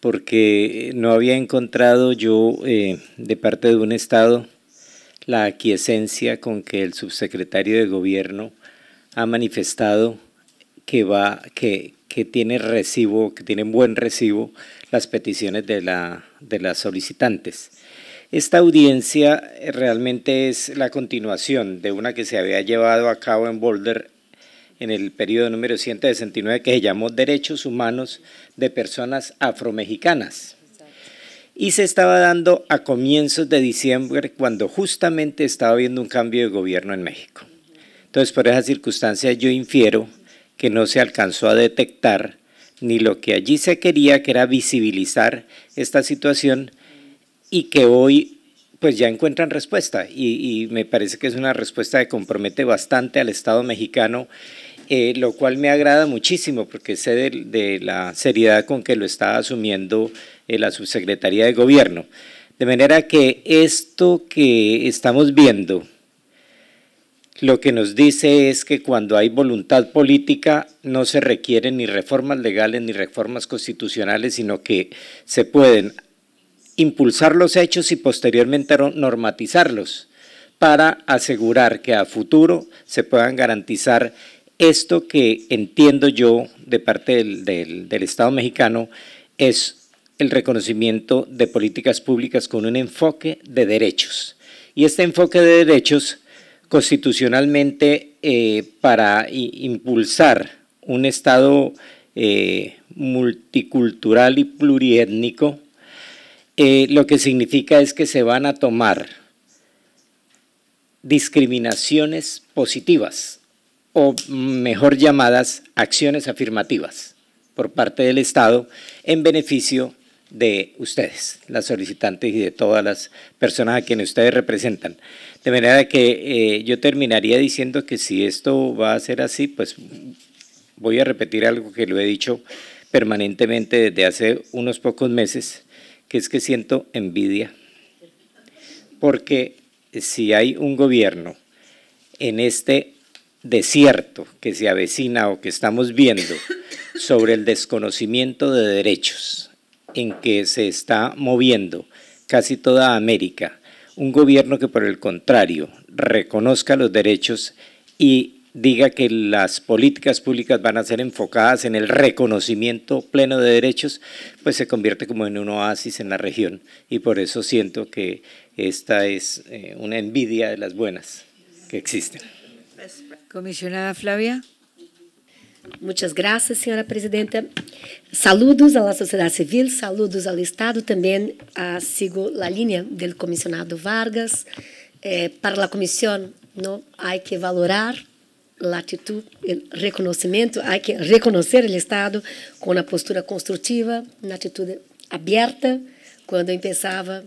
porque no había encontrado yo eh, de parte de un Estado la aquiescencia con que el subsecretario de Gobierno ha manifestado que, va, que, tiene recibo, que tienen buen recibo las peticiones de, la, de las solicitantes. Esta audiencia eh, realmente es la continuación de una que se había llevado a cabo en Boulder en el periodo número 169 que se llamó Derechos Humanos de Personas Afromexicanas. Y se estaba dando a comienzos de diciembre cuando justamente estaba habiendo un cambio de gobierno en México. Entonces, por esas circunstancias, yo infiero que no se alcanzó a detectar, ni lo que allí se quería, que era visibilizar esta situación y que hoy pues ya encuentran respuesta y, me parece que es una respuesta que compromete bastante al Estado mexicano, eh, lo cual me agrada muchísimo porque sé de, la seriedad con que lo está asumiendo eh, la subsecretaría de gobierno. De manera que esto que estamos viendo, lo que nos dice es que cuando hay voluntad política no se requieren ni reformas legales ni reformas constitucionales, sino que se pueden impulsar los hechos y posteriormente normatizarlos para asegurar que a futuro se puedan garantizar esto que entiendo yo de parte del, Estado mexicano es el reconocimiento de políticas públicas con un enfoque de derechos. Y este enfoque de derechos constitucionalmente eh, para impulsar un Estado eh, multicultural y pluriétnico, eh, lo que significa es que se van a tomar discriminaciones positivas o mejor llamadas acciones afirmativas por parte del Estado en beneficio de ustedes, las solicitantes y de todas las personas a quienes ustedes representan. De manera que eh, yo terminaría diciendo que si esto va a ser así, pues voy a repetir algo que lo he dicho permanentemente desde hace unos pocos meses, que es que siento envidia. Porque si hay un gobierno en este desierto que se avecina o que estamos viendo sobre el desconocimiento de derechos en que se está moviendo casi toda América, un gobierno que por el contrario reconozca los derechos y diga que las políticas públicas van a ser enfocadas en el reconocimiento pleno de derechos, pues se convierte como en un oasis en la región y por eso siento que esta es eh, una envidia de las buenas que existen. Comisionada Flavia. Muitas graças, senhora presidenta. Saludos à sociedade civil, saludos ao Estado também. Ah, sigo a linha do comissionado Vargas. Eh, para a comissão, não há que valorar a atitude, o reconhecimento, há que reconhecer o Estado com uma postura construtiva, uma atitude aberta, quando eu pensava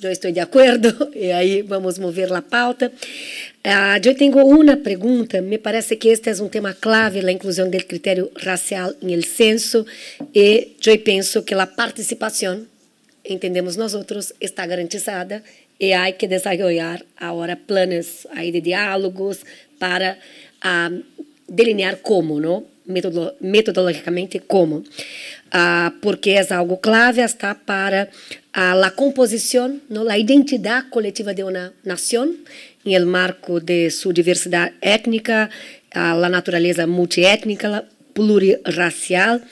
eu estou de acordo e <laughs> aí vamos mover a pauta. Ah, yo tengo uma pergunta. Me parece que este é um tema clave, a inclusão do critério racial em el censo. e eu penso que a participação, entendemos outros, está garantizada e há que desenvolver agora planos aí de diálogos para ah, delinear como, não? metodo metodologicamente como ah, porque é algo clave está para a ah, la composición, ¿no? la identidad colectiva de una nación en el marco de su diversidad étnica, a ah, la naturaleza multiétnica, pluriracial.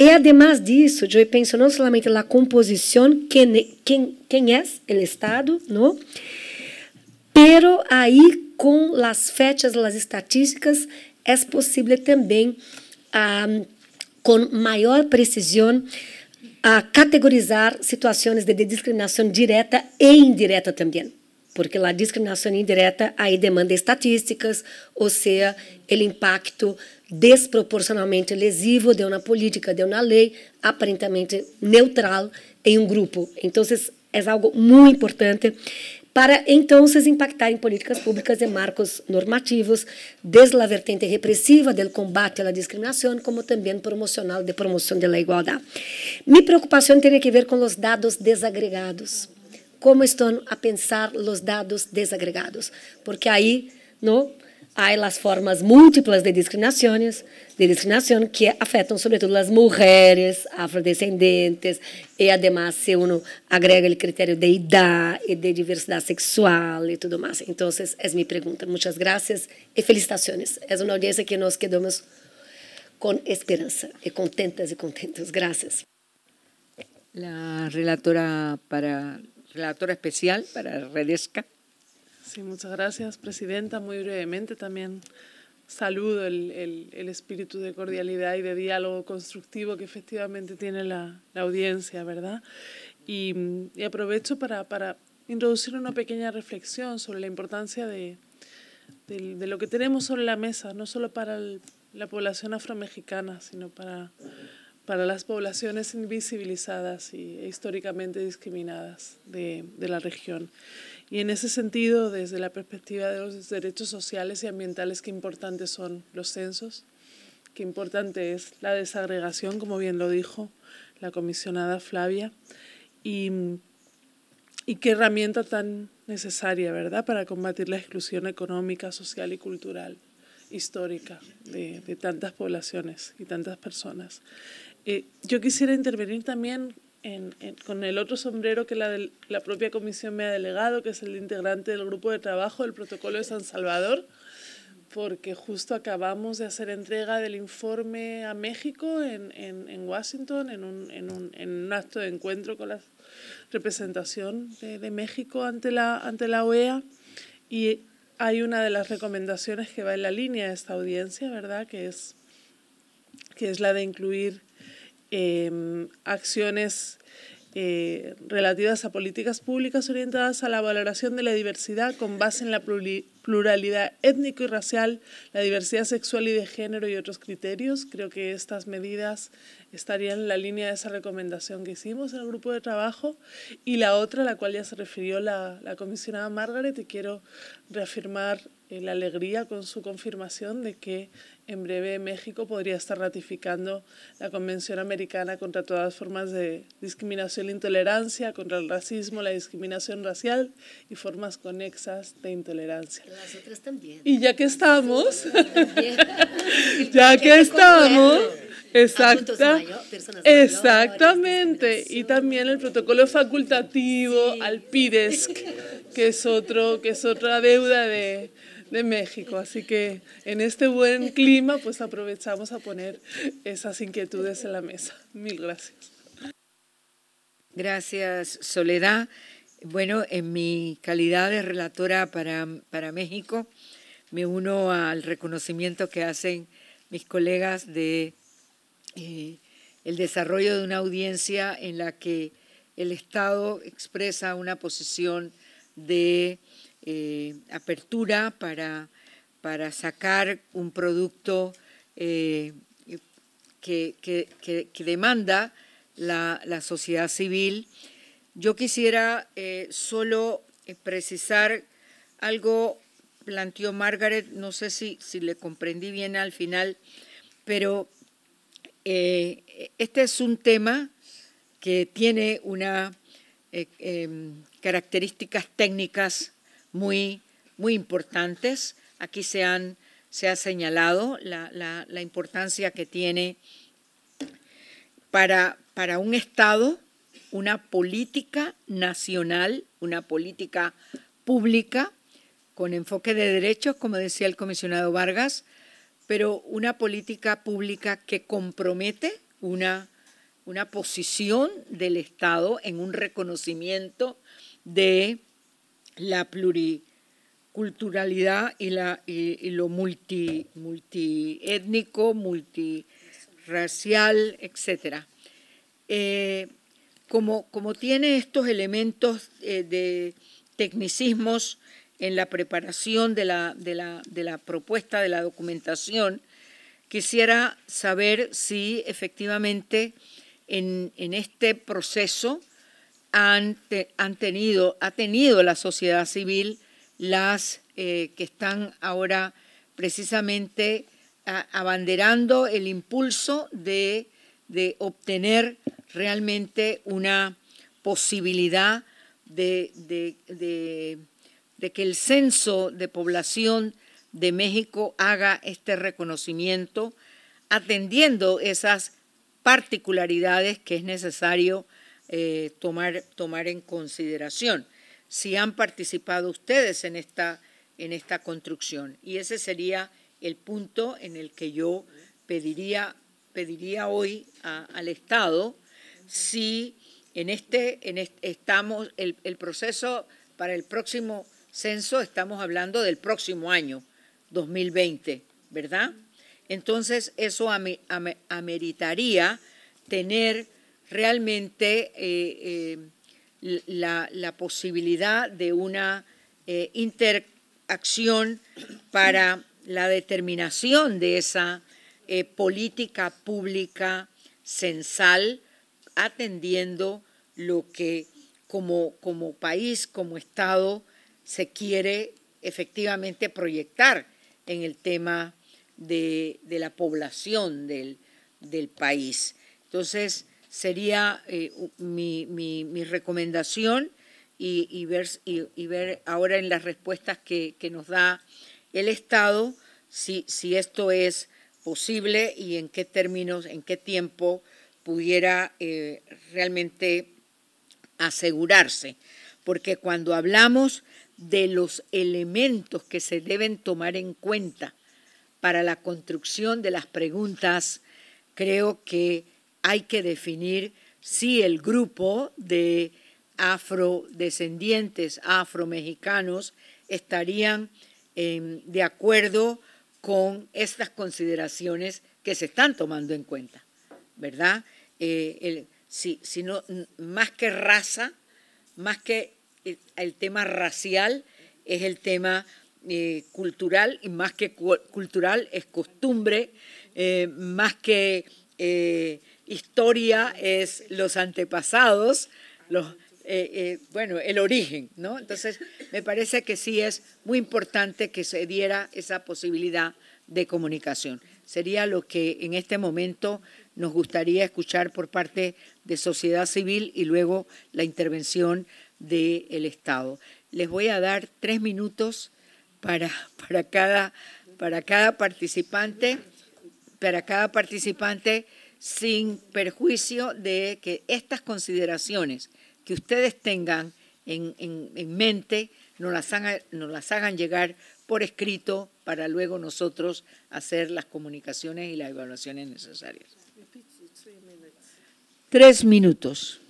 E, además disso, eu penso não somente na composição, quem, quem, quem é o Estado, no Pero aí com as fechas, as estatísticas, é possível também, ah, com maior precisão, a ah, categorizar situações de discriminação direta e indireta também. Porque a discriminação indireta aí demanda estatísticas, ou seja, o impacto desproporcionalmente lesivo de uma política, de uma lei aparentemente neutral em um grupo. Então, é algo muito importante para então se impactar em políticas públicas e marcos normativos, desde a vertente repressiva do combate à discriminação, como também promocional de promoção da igualdade. Minha preocupação tem a ver com os dados desagregados. Como estão a pensar os dados desagregados? Porque aí, não? há as formas múltiplas de discriminações, de discriminação que afetam sobretudo as mulheres afrodescendentes e, además, se uno agrega o critério de idade e de diversidade sexual e tudo mais. Então, essa é minha pergunta. Muitas graças e felicitações. É uma audiência que nós quedamos com esperança e contentas e contentos. Graças. a relatora para relatora especial para Redesca. Sí, muchas gracias, Presidenta. Muy brevemente también saludo el, el, espíritu de cordialidad y de diálogo constructivo que efectivamente tiene la, la audiencia, ¿verdad? Y, aprovecho para, introducir una pequeña reflexión sobre la importancia de, lo que tenemos sobre la mesa, no solo para la población afromexicana, sino para para las poblaciones invisibilizadas y e históricamente discriminadas de, de la región. Y en ese sentido, desde la perspectiva de los derechos sociales y ambientales, qué importantes son los censos, qué importante es la desagregación, como bien lo dijo la comisionada Flavia, y, qué herramienta tan necesaria, ¿verdad?, para combatir la exclusión económica, social y cultural histórica de, tantas poblaciones y tantas personas. Eh, yo quisiera intervenir también con el otro sombrero que la, la propia comisión me ha delegado, que es el integrante del grupo de trabajo del protocolo de San Salvador, porque justo acabamos de hacer entrega del informe a México en, Washington, en un, en, un, acto de encuentro con la representación de, de, México ante la, ante la OEA. Y hay una de las recomendaciones que va en la línea de esta audiencia, ¿verdad? Que es, que es la de incluir Em, acciones eh, relativas a políticas públicas orientadas a la valoración de la diversidad con base en la pluralidad étnico y racial, la diversidad sexual y de género y otros criterios. Creo que estas medidas estarían en la línea de esa recomendación que hicimos en el grupo de trabajo. Y la otra, a la cual ya se refirió la, comisionada Margaret, y quiero reafirmar eh, la alegría con su confirmación de que en breve, México podría estar ratificando la Convención Americana contra todas formas de discriminación e intolerancia, contra el racismo, la discriminación racial y formas conexas de intolerancia. Las otras también. Y ya que estamos, <laughs> ya que estamos, ah, Exacta, exactamente. y también el protocolo facultativo al PIDESC, que es otro, que es otra deuda de de México. Así que en este buen clima, pues aprovechamos a poner esas inquietudes en la mesa. Mil gracias. Gracias, Soledad. Bueno, en mi calidad de relatora para, para México, me uno al reconocimiento que hacen mis colegas de eh, el desarrollo de una audiencia en la que el Estado expresa una posición de eh, apertura para, para sacar un producto eh, que, que, demanda la, sociedad civil. Yo quisiera eh, solo precisar algo planteó Margaret, no sé si, le comprendí bien al final, pero este es un tema que tiene unas em, características técnicas muy, muy importantes. Aquí se, se ha señalado la, importancia que tiene para, para un Estado una política nacional, una política pública con enfoque de derechos, como decía el comisionado Vargas, pero una política pública que compromete una, una posición del Estado en un reconocimiento de la pluriculturalidad y, lo multi, multiracial, etc. Eh, como, tiene estos elementos eh, de tecnicismos en la preparación de la, propuesta de la documentación, quisiera saber si efectivamente en este proceso han, han tenido, ha tenido la sociedad civil, las eh, que están ahora precisamente abanderando el impulso de, obtener realmente una posibilidad de, de, que el censo de población de México haga este reconocimiento, atendiendo esas particularidades que es necesario eh, tomar, tomar en consideración si han participado ustedes en esta, en esta construcción. Y ese sería el punto en el que yo pediría, pediría hoy al Estado si en este, en estamos, el, proceso para el próximo censo estamos hablando del próximo año, 2020, ¿verdad? Entonces eso ameritaría tener realmente eh, eh, la, posibilidad de una eh, interacción para la determinación de esa política pública censal, atendiendo lo que como, como país, como Estado, se quiere efectivamente proyectar en el tema de, la población del, del país. Entonces, sería eh, mi, recomendación y, y, ver, ahora en las respuestas que, nos da el Estado si, esto es posible y en qué términos, en qué tiempo pudiera eh, realmente asegurarse. Porque cuando hablamos de los elementos que se deben tomar en cuenta para la construcción de las preguntas, creo que hay que definir si el grupo de afrodescendientes, afromexicanos, estarían em, de acuerdo con estas consideraciones que se están tomando en cuenta, ¿verdad? Eh, más que raza, más que el, tema racial, es el tema eh, cultural y más que cultural es costumbre, eh, más que historia es los antepasados, los, eh, eh, bueno, el origen, ¿no? Entonces, me parece que sí es muy importante que se diera esa posibilidad de comunicación. Sería lo que en este momento nos gustaría escuchar por parte de sociedad civil y luego la intervención del Estado. Les voy a dar tres minutos para, para, cada, para cada participante, para cada participante sin perjuicio de que estas consideraciones que ustedes tengan en, mente no las, hagan, nos las hagan llegar por escrito para luego nosotros hacer las comunicaciones y las evaluaciones necesarias. Tres minutos.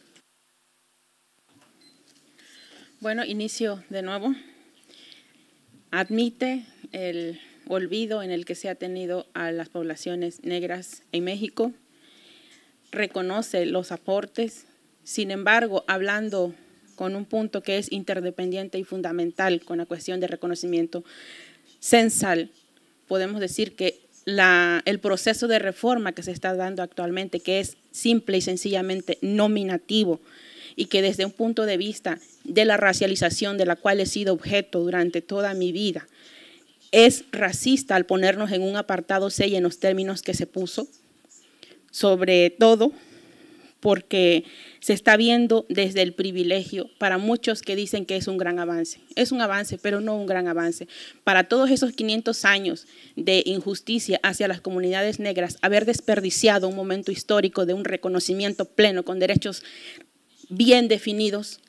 Bueno, inicio de nuevo. Admite el olvido en el que se ha tenido a las poblaciones negras en México reconoce los aportes, sin embargo, hablando con un punto que es interdependiente y fundamental con la cuestión de reconocimiento censal, podemos decir que el proceso de reforma que se está dando actualmente, que es simple y sencillamente nominativo, y que desde un punto de vista de la racialización de la cual he sido objeto durante toda mi vida, es racista al ponernos en un apartado 6 en los términos que se puso, sobre todo porque se está viendo desde el privilegio para muchos que dicen que es un gran avance. Es un avance, pero no un gran avance. Para todos esos 500 años de injusticia hacia las comunidades negras, haber desperdiciado un momento histórico de un reconocimiento pleno con derechos bien definidos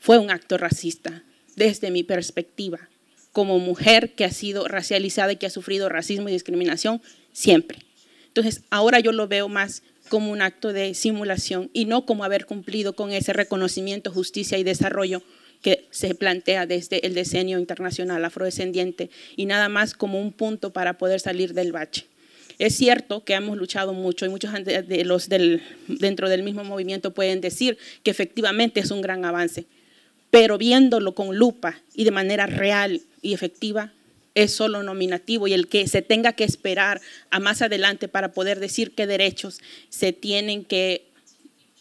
fue un acto racista, desde mi perspectiva, como mujer que ha sido racializada y que ha sufrido racismo y discriminación siempre. Entonces, ahora yo lo veo más como un acto de simulación y no como haber cumplido con ese reconocimiento, justicia y desarrollo que se plantea desde el diseño internacional afrodescendiente y nada más como un punto para poder salir del bache. Es cierto que hemos luchado mucho y muchos de los dentro del mismo movimiento pueden decir que efectivamente es un gran avance, pero viéndolo con lupa y de manera real y efectiva, es solo nominativo y el que se tenga que esperar a más adelante para poder decir qué derechos se tienen que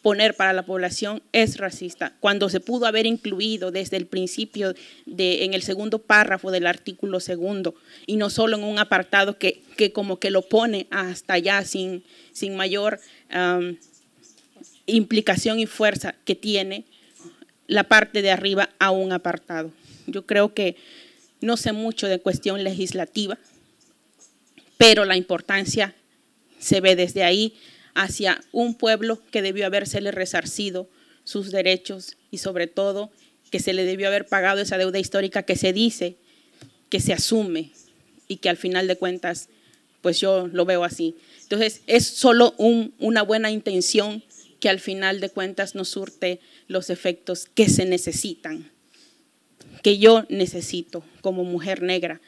poner para la población es racista, cuando se pudo haber incluido desde el principio de, en el segundo párrafo del artículo segundo y no solo en un apartado que, como que lo pone hasta allá sin, sin mayor implicación y fuerza que tiene la parte de arriba a un apartado. Yo creo que no sé mucho de cuestión legislativa, pero la importancia se ve desde ahí hacia un pueblo que debió habérsele resarcido sus derechos y sobre todo que se le debió haber pagado esa deuda histórica que se dice, que se asume y que al final de cuentas, pues yo lo veo así. Entonces, es solo una buena intención que al final de cuentas no surte los efectos que se necesitan que yo necesito como mujer negra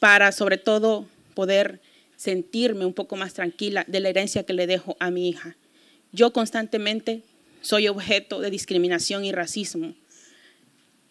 para sobre todo poder sentirme un poco más tranquila de la herencia que le dejo a mi hija. Yo constantemente soy objeto de discriminación y racismo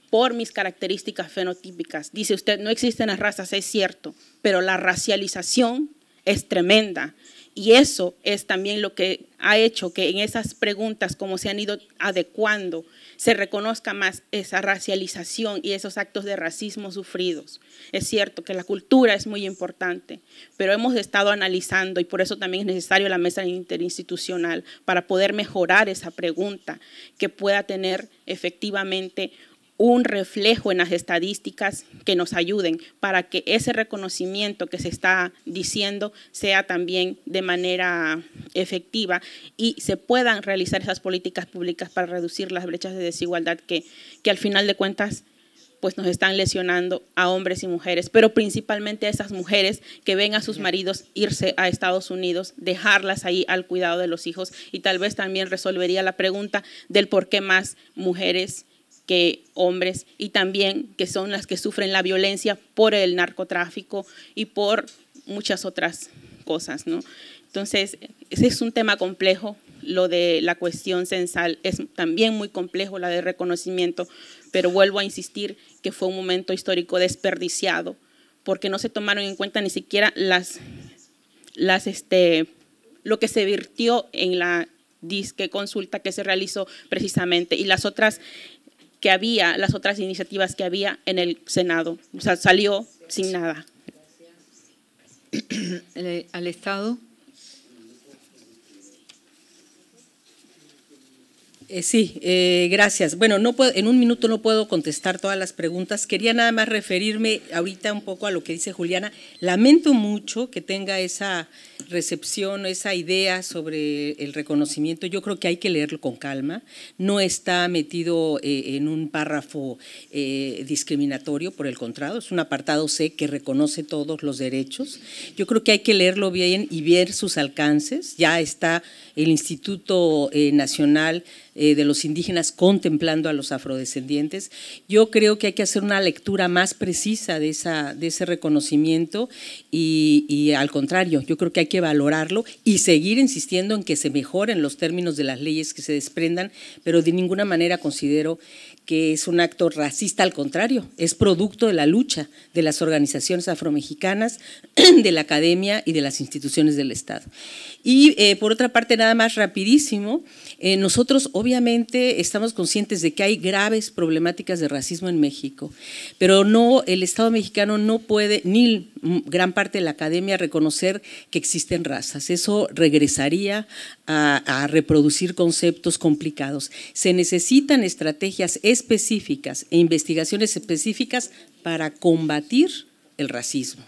por mis características fenotípicas. Dice usted, no existen las razas, es cierto, pero la racialización es tremenda. Y eso es también lo que ha hecho que en esas preguntas, como se han ido adecuando se reconozca más esa racialización y esos actos de racismo sufridos. Es cierto que la cultura es muy importante, pero hemos estado analizando y por eso también es necesario la mesa interinstitucional para poder mejorar esa pregunta que pueda tener efectivamente un reflejo en las estadísticas que nos ayuden para que ese reconocimiento que se está diciendo sea también de manera efectiva y se puedan realizar esas políticas públicas para reducir las brechas de desigualdad que, que al final de cuentas pues nos están lesionando a hombres y mujeres, pero principalmente a esas mujeres que ven a sus maridos irse a Estados Unidos, dejarlas ahí al cuidado de los hijos y tal vez también resolvería la pregunta del por qué más mujeres que hombres y también que son las que sufren la violencia por el narcotráfico y por muchas otras cosas, ¿no? Entonces, ese es un tema complejo, lo de la cuestión censal es también muy complejo, la de reconocimiento, pero vuelvo a insistir que fue un momento histórico desperdiciado, porque no se tomaron en cuenta ni siquiera las, las este, lo que se virtió en la disque consulta que se realizó precisamente y las otras que había, las otras iniciativas que había en el Senado. O sea, salió sin nada. <coughs> Al Estado. Eh, sí, eh, gracias. Bueno, no puedo, en un minuto no puedo contestar todas las preguntas. Quería nada más referirme ahorita un poco a lo que dice Juliana. Lamento mucho que tenga esa recepción, esa idea sobre el reconocimiento. Yo creo que hay que leerlo con calma. No está metido eh, en un párrafo discriminatorio, por el contrario, es un apartado C que reconoce todos los derechos. Yo creo que hay que leerlo bien y ver sus alcances. Ya está el Instituto Nacional eh, de los indígenas contemplando a los afrodescendientes. Yo creo que hay que hacer una lectura más precisa de, esa, de ese reconocimiento y al contrario, yo creo que hay que valorarlo y seguir insistiendo en que se mejoren los términos de las leyes que se desprendan, pero de ninguna manera considero que es un acto racista, al contrario, es producto de la lucha de las organizaciones afromexicanas, <clears throat> de la academia y de las instituciones del Estado. Y eh, por otra parte, nada más rapidísimo, eh, nosotros obviamente estamos conscientes de que hay graves problemáticas de racismo en México, pero no, el Estado mexicano no puede, ni gran parte de la academia, reconocer que existen razas. Eso regresaría a, a reproducir conceptos complicados. Se necesitan estrategias específicas e investigaciones específicas para combatir el racismo.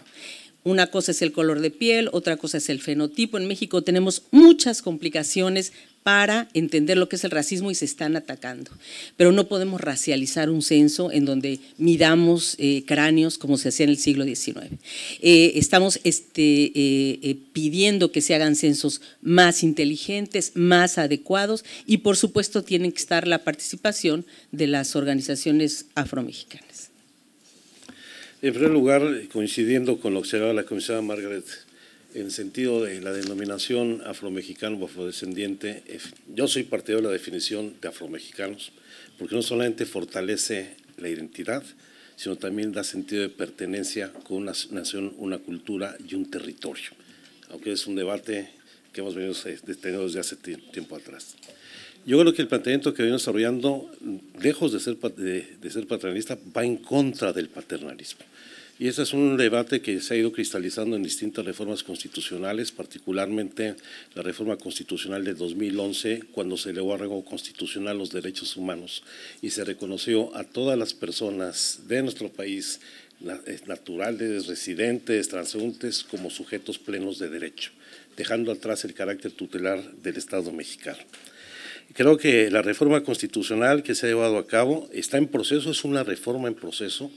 Una cosa es el color de piel, otra cosa es el fenotipo. En México tenemos muchas complicaciones para entender lo que es el racismo y se están atacando. Pero no podemos racializar un censo en donde midamos eh, cráneos como se hacía en el siglo XIX. Eh, estamos este, eh, pidiendo que se hagan censos más inteligentes, más adecuados y por supuesto tiene que estar la participación de las organizaciones afromexicanas. En primer lugar, coincidiendo con lo que la comisaria Margaret en el sentido de la denominación afromexicano o afrodescendiente, yo soy partidario de la definición de afromexicanos, porque no solamente fortalece la identidad, sino también da sentido de pertenencia con una nación, una cultura y un territorio, aunque es un debate que hemos venido eh, teniendo desde hace tiempo atrás. Yo creo que el planteamiento que venimos desarrollando, lejos de ser, de ser paternalista, va en contra del paternalismo. Y ese es un debate que se ha ido cristalizando en distintas reformas constitucionales, particularmente la reforma constitucional de 2011, cuando se elevó a rango constitucional los derechos humanos y se reconoció a todas las personas de nuestro país, eh, naturales, residentes, transeúntes, como sujetos plenos de derecho, dejando atrás el carácter tutelar del Estado mexicano. Creo que la reforma constitucional que se ha llevado a cabo está en proceso, es una reforma en proceso,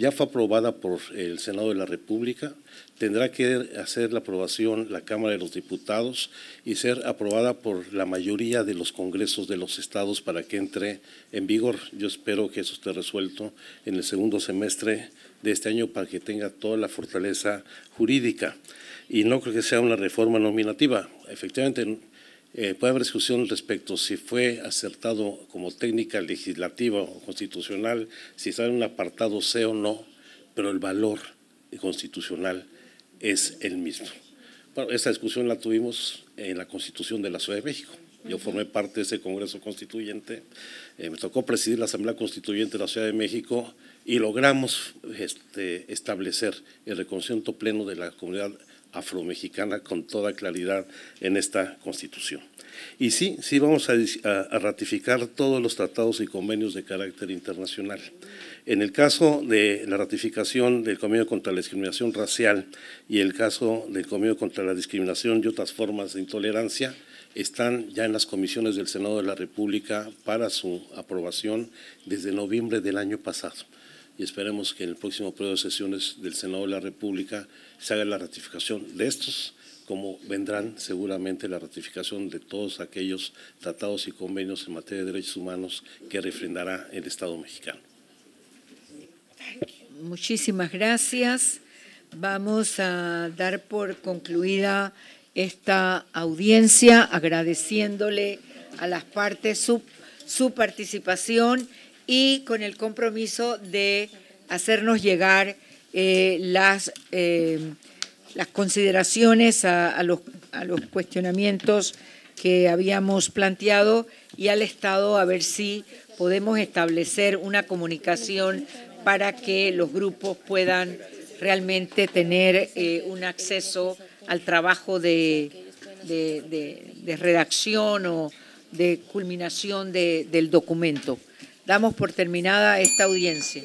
ya fue aprobada por el Senado de la República, tendrá que hacer la aprobación la Cámara de los Diputados y ser aprobada por la mayoría de los congresos de los estados para que entre en vigor. Yo espero que eso esté resuelto en el segundo semestre de este año para que tenga toda la fortaleza jurídica. Y no creo que sea una reforma nominativa. Efectivamente, eh, puede haber discusión respecto si fue acertado como técnica legislativa o constitucional, si está en un apartado C o no, pero el valor constitucional es el mismo. Bueno, esa discusión la tuvimos en la Constitución de la Ciudad de México. Yo formé parte de ese Congreso Constituyente, eh, me tocó presidir la Asamblea Constituyente de la Ciudad de México y logramos este, establecer el reconocimiento pleno de la comunidad afromexicana con toda claridad en esta Constitución. Y sí, sí vamos a, ratificar todos los tratados y convenios de carácter internacional. En el caso de la ratificación del convenio contra la discriminación racial y el caso del convenio contra la discriminación y otras formas de intolerancia, están ya en las comisiones del Senado de la República para su aprobación desde noviembre del año pasado. Y esperemos que en el próximo periodo de sesiones del Senado de la República se haga la ratificación de estos, como vendrán seguramente la ratificación de todos aquellos tratados y convenios en materia de derechos humanos que refrendará el Estado mexicano. Muchísimas gracias. Vamos a dar por concluida esta audiencia, agradeciéndole a las partes su, su participación y con el compromiso de hacernos llegar eh, las, eh, las consideraciones a, los, cuestionamientos que habíamos planteado y al Estado a ver si podemos establecer una comunicación para que los grupos puedan realmente tener eh, un acceso al trabajo de, de, de redacción o de culminación del documento. Damos por terminada esta audiencia.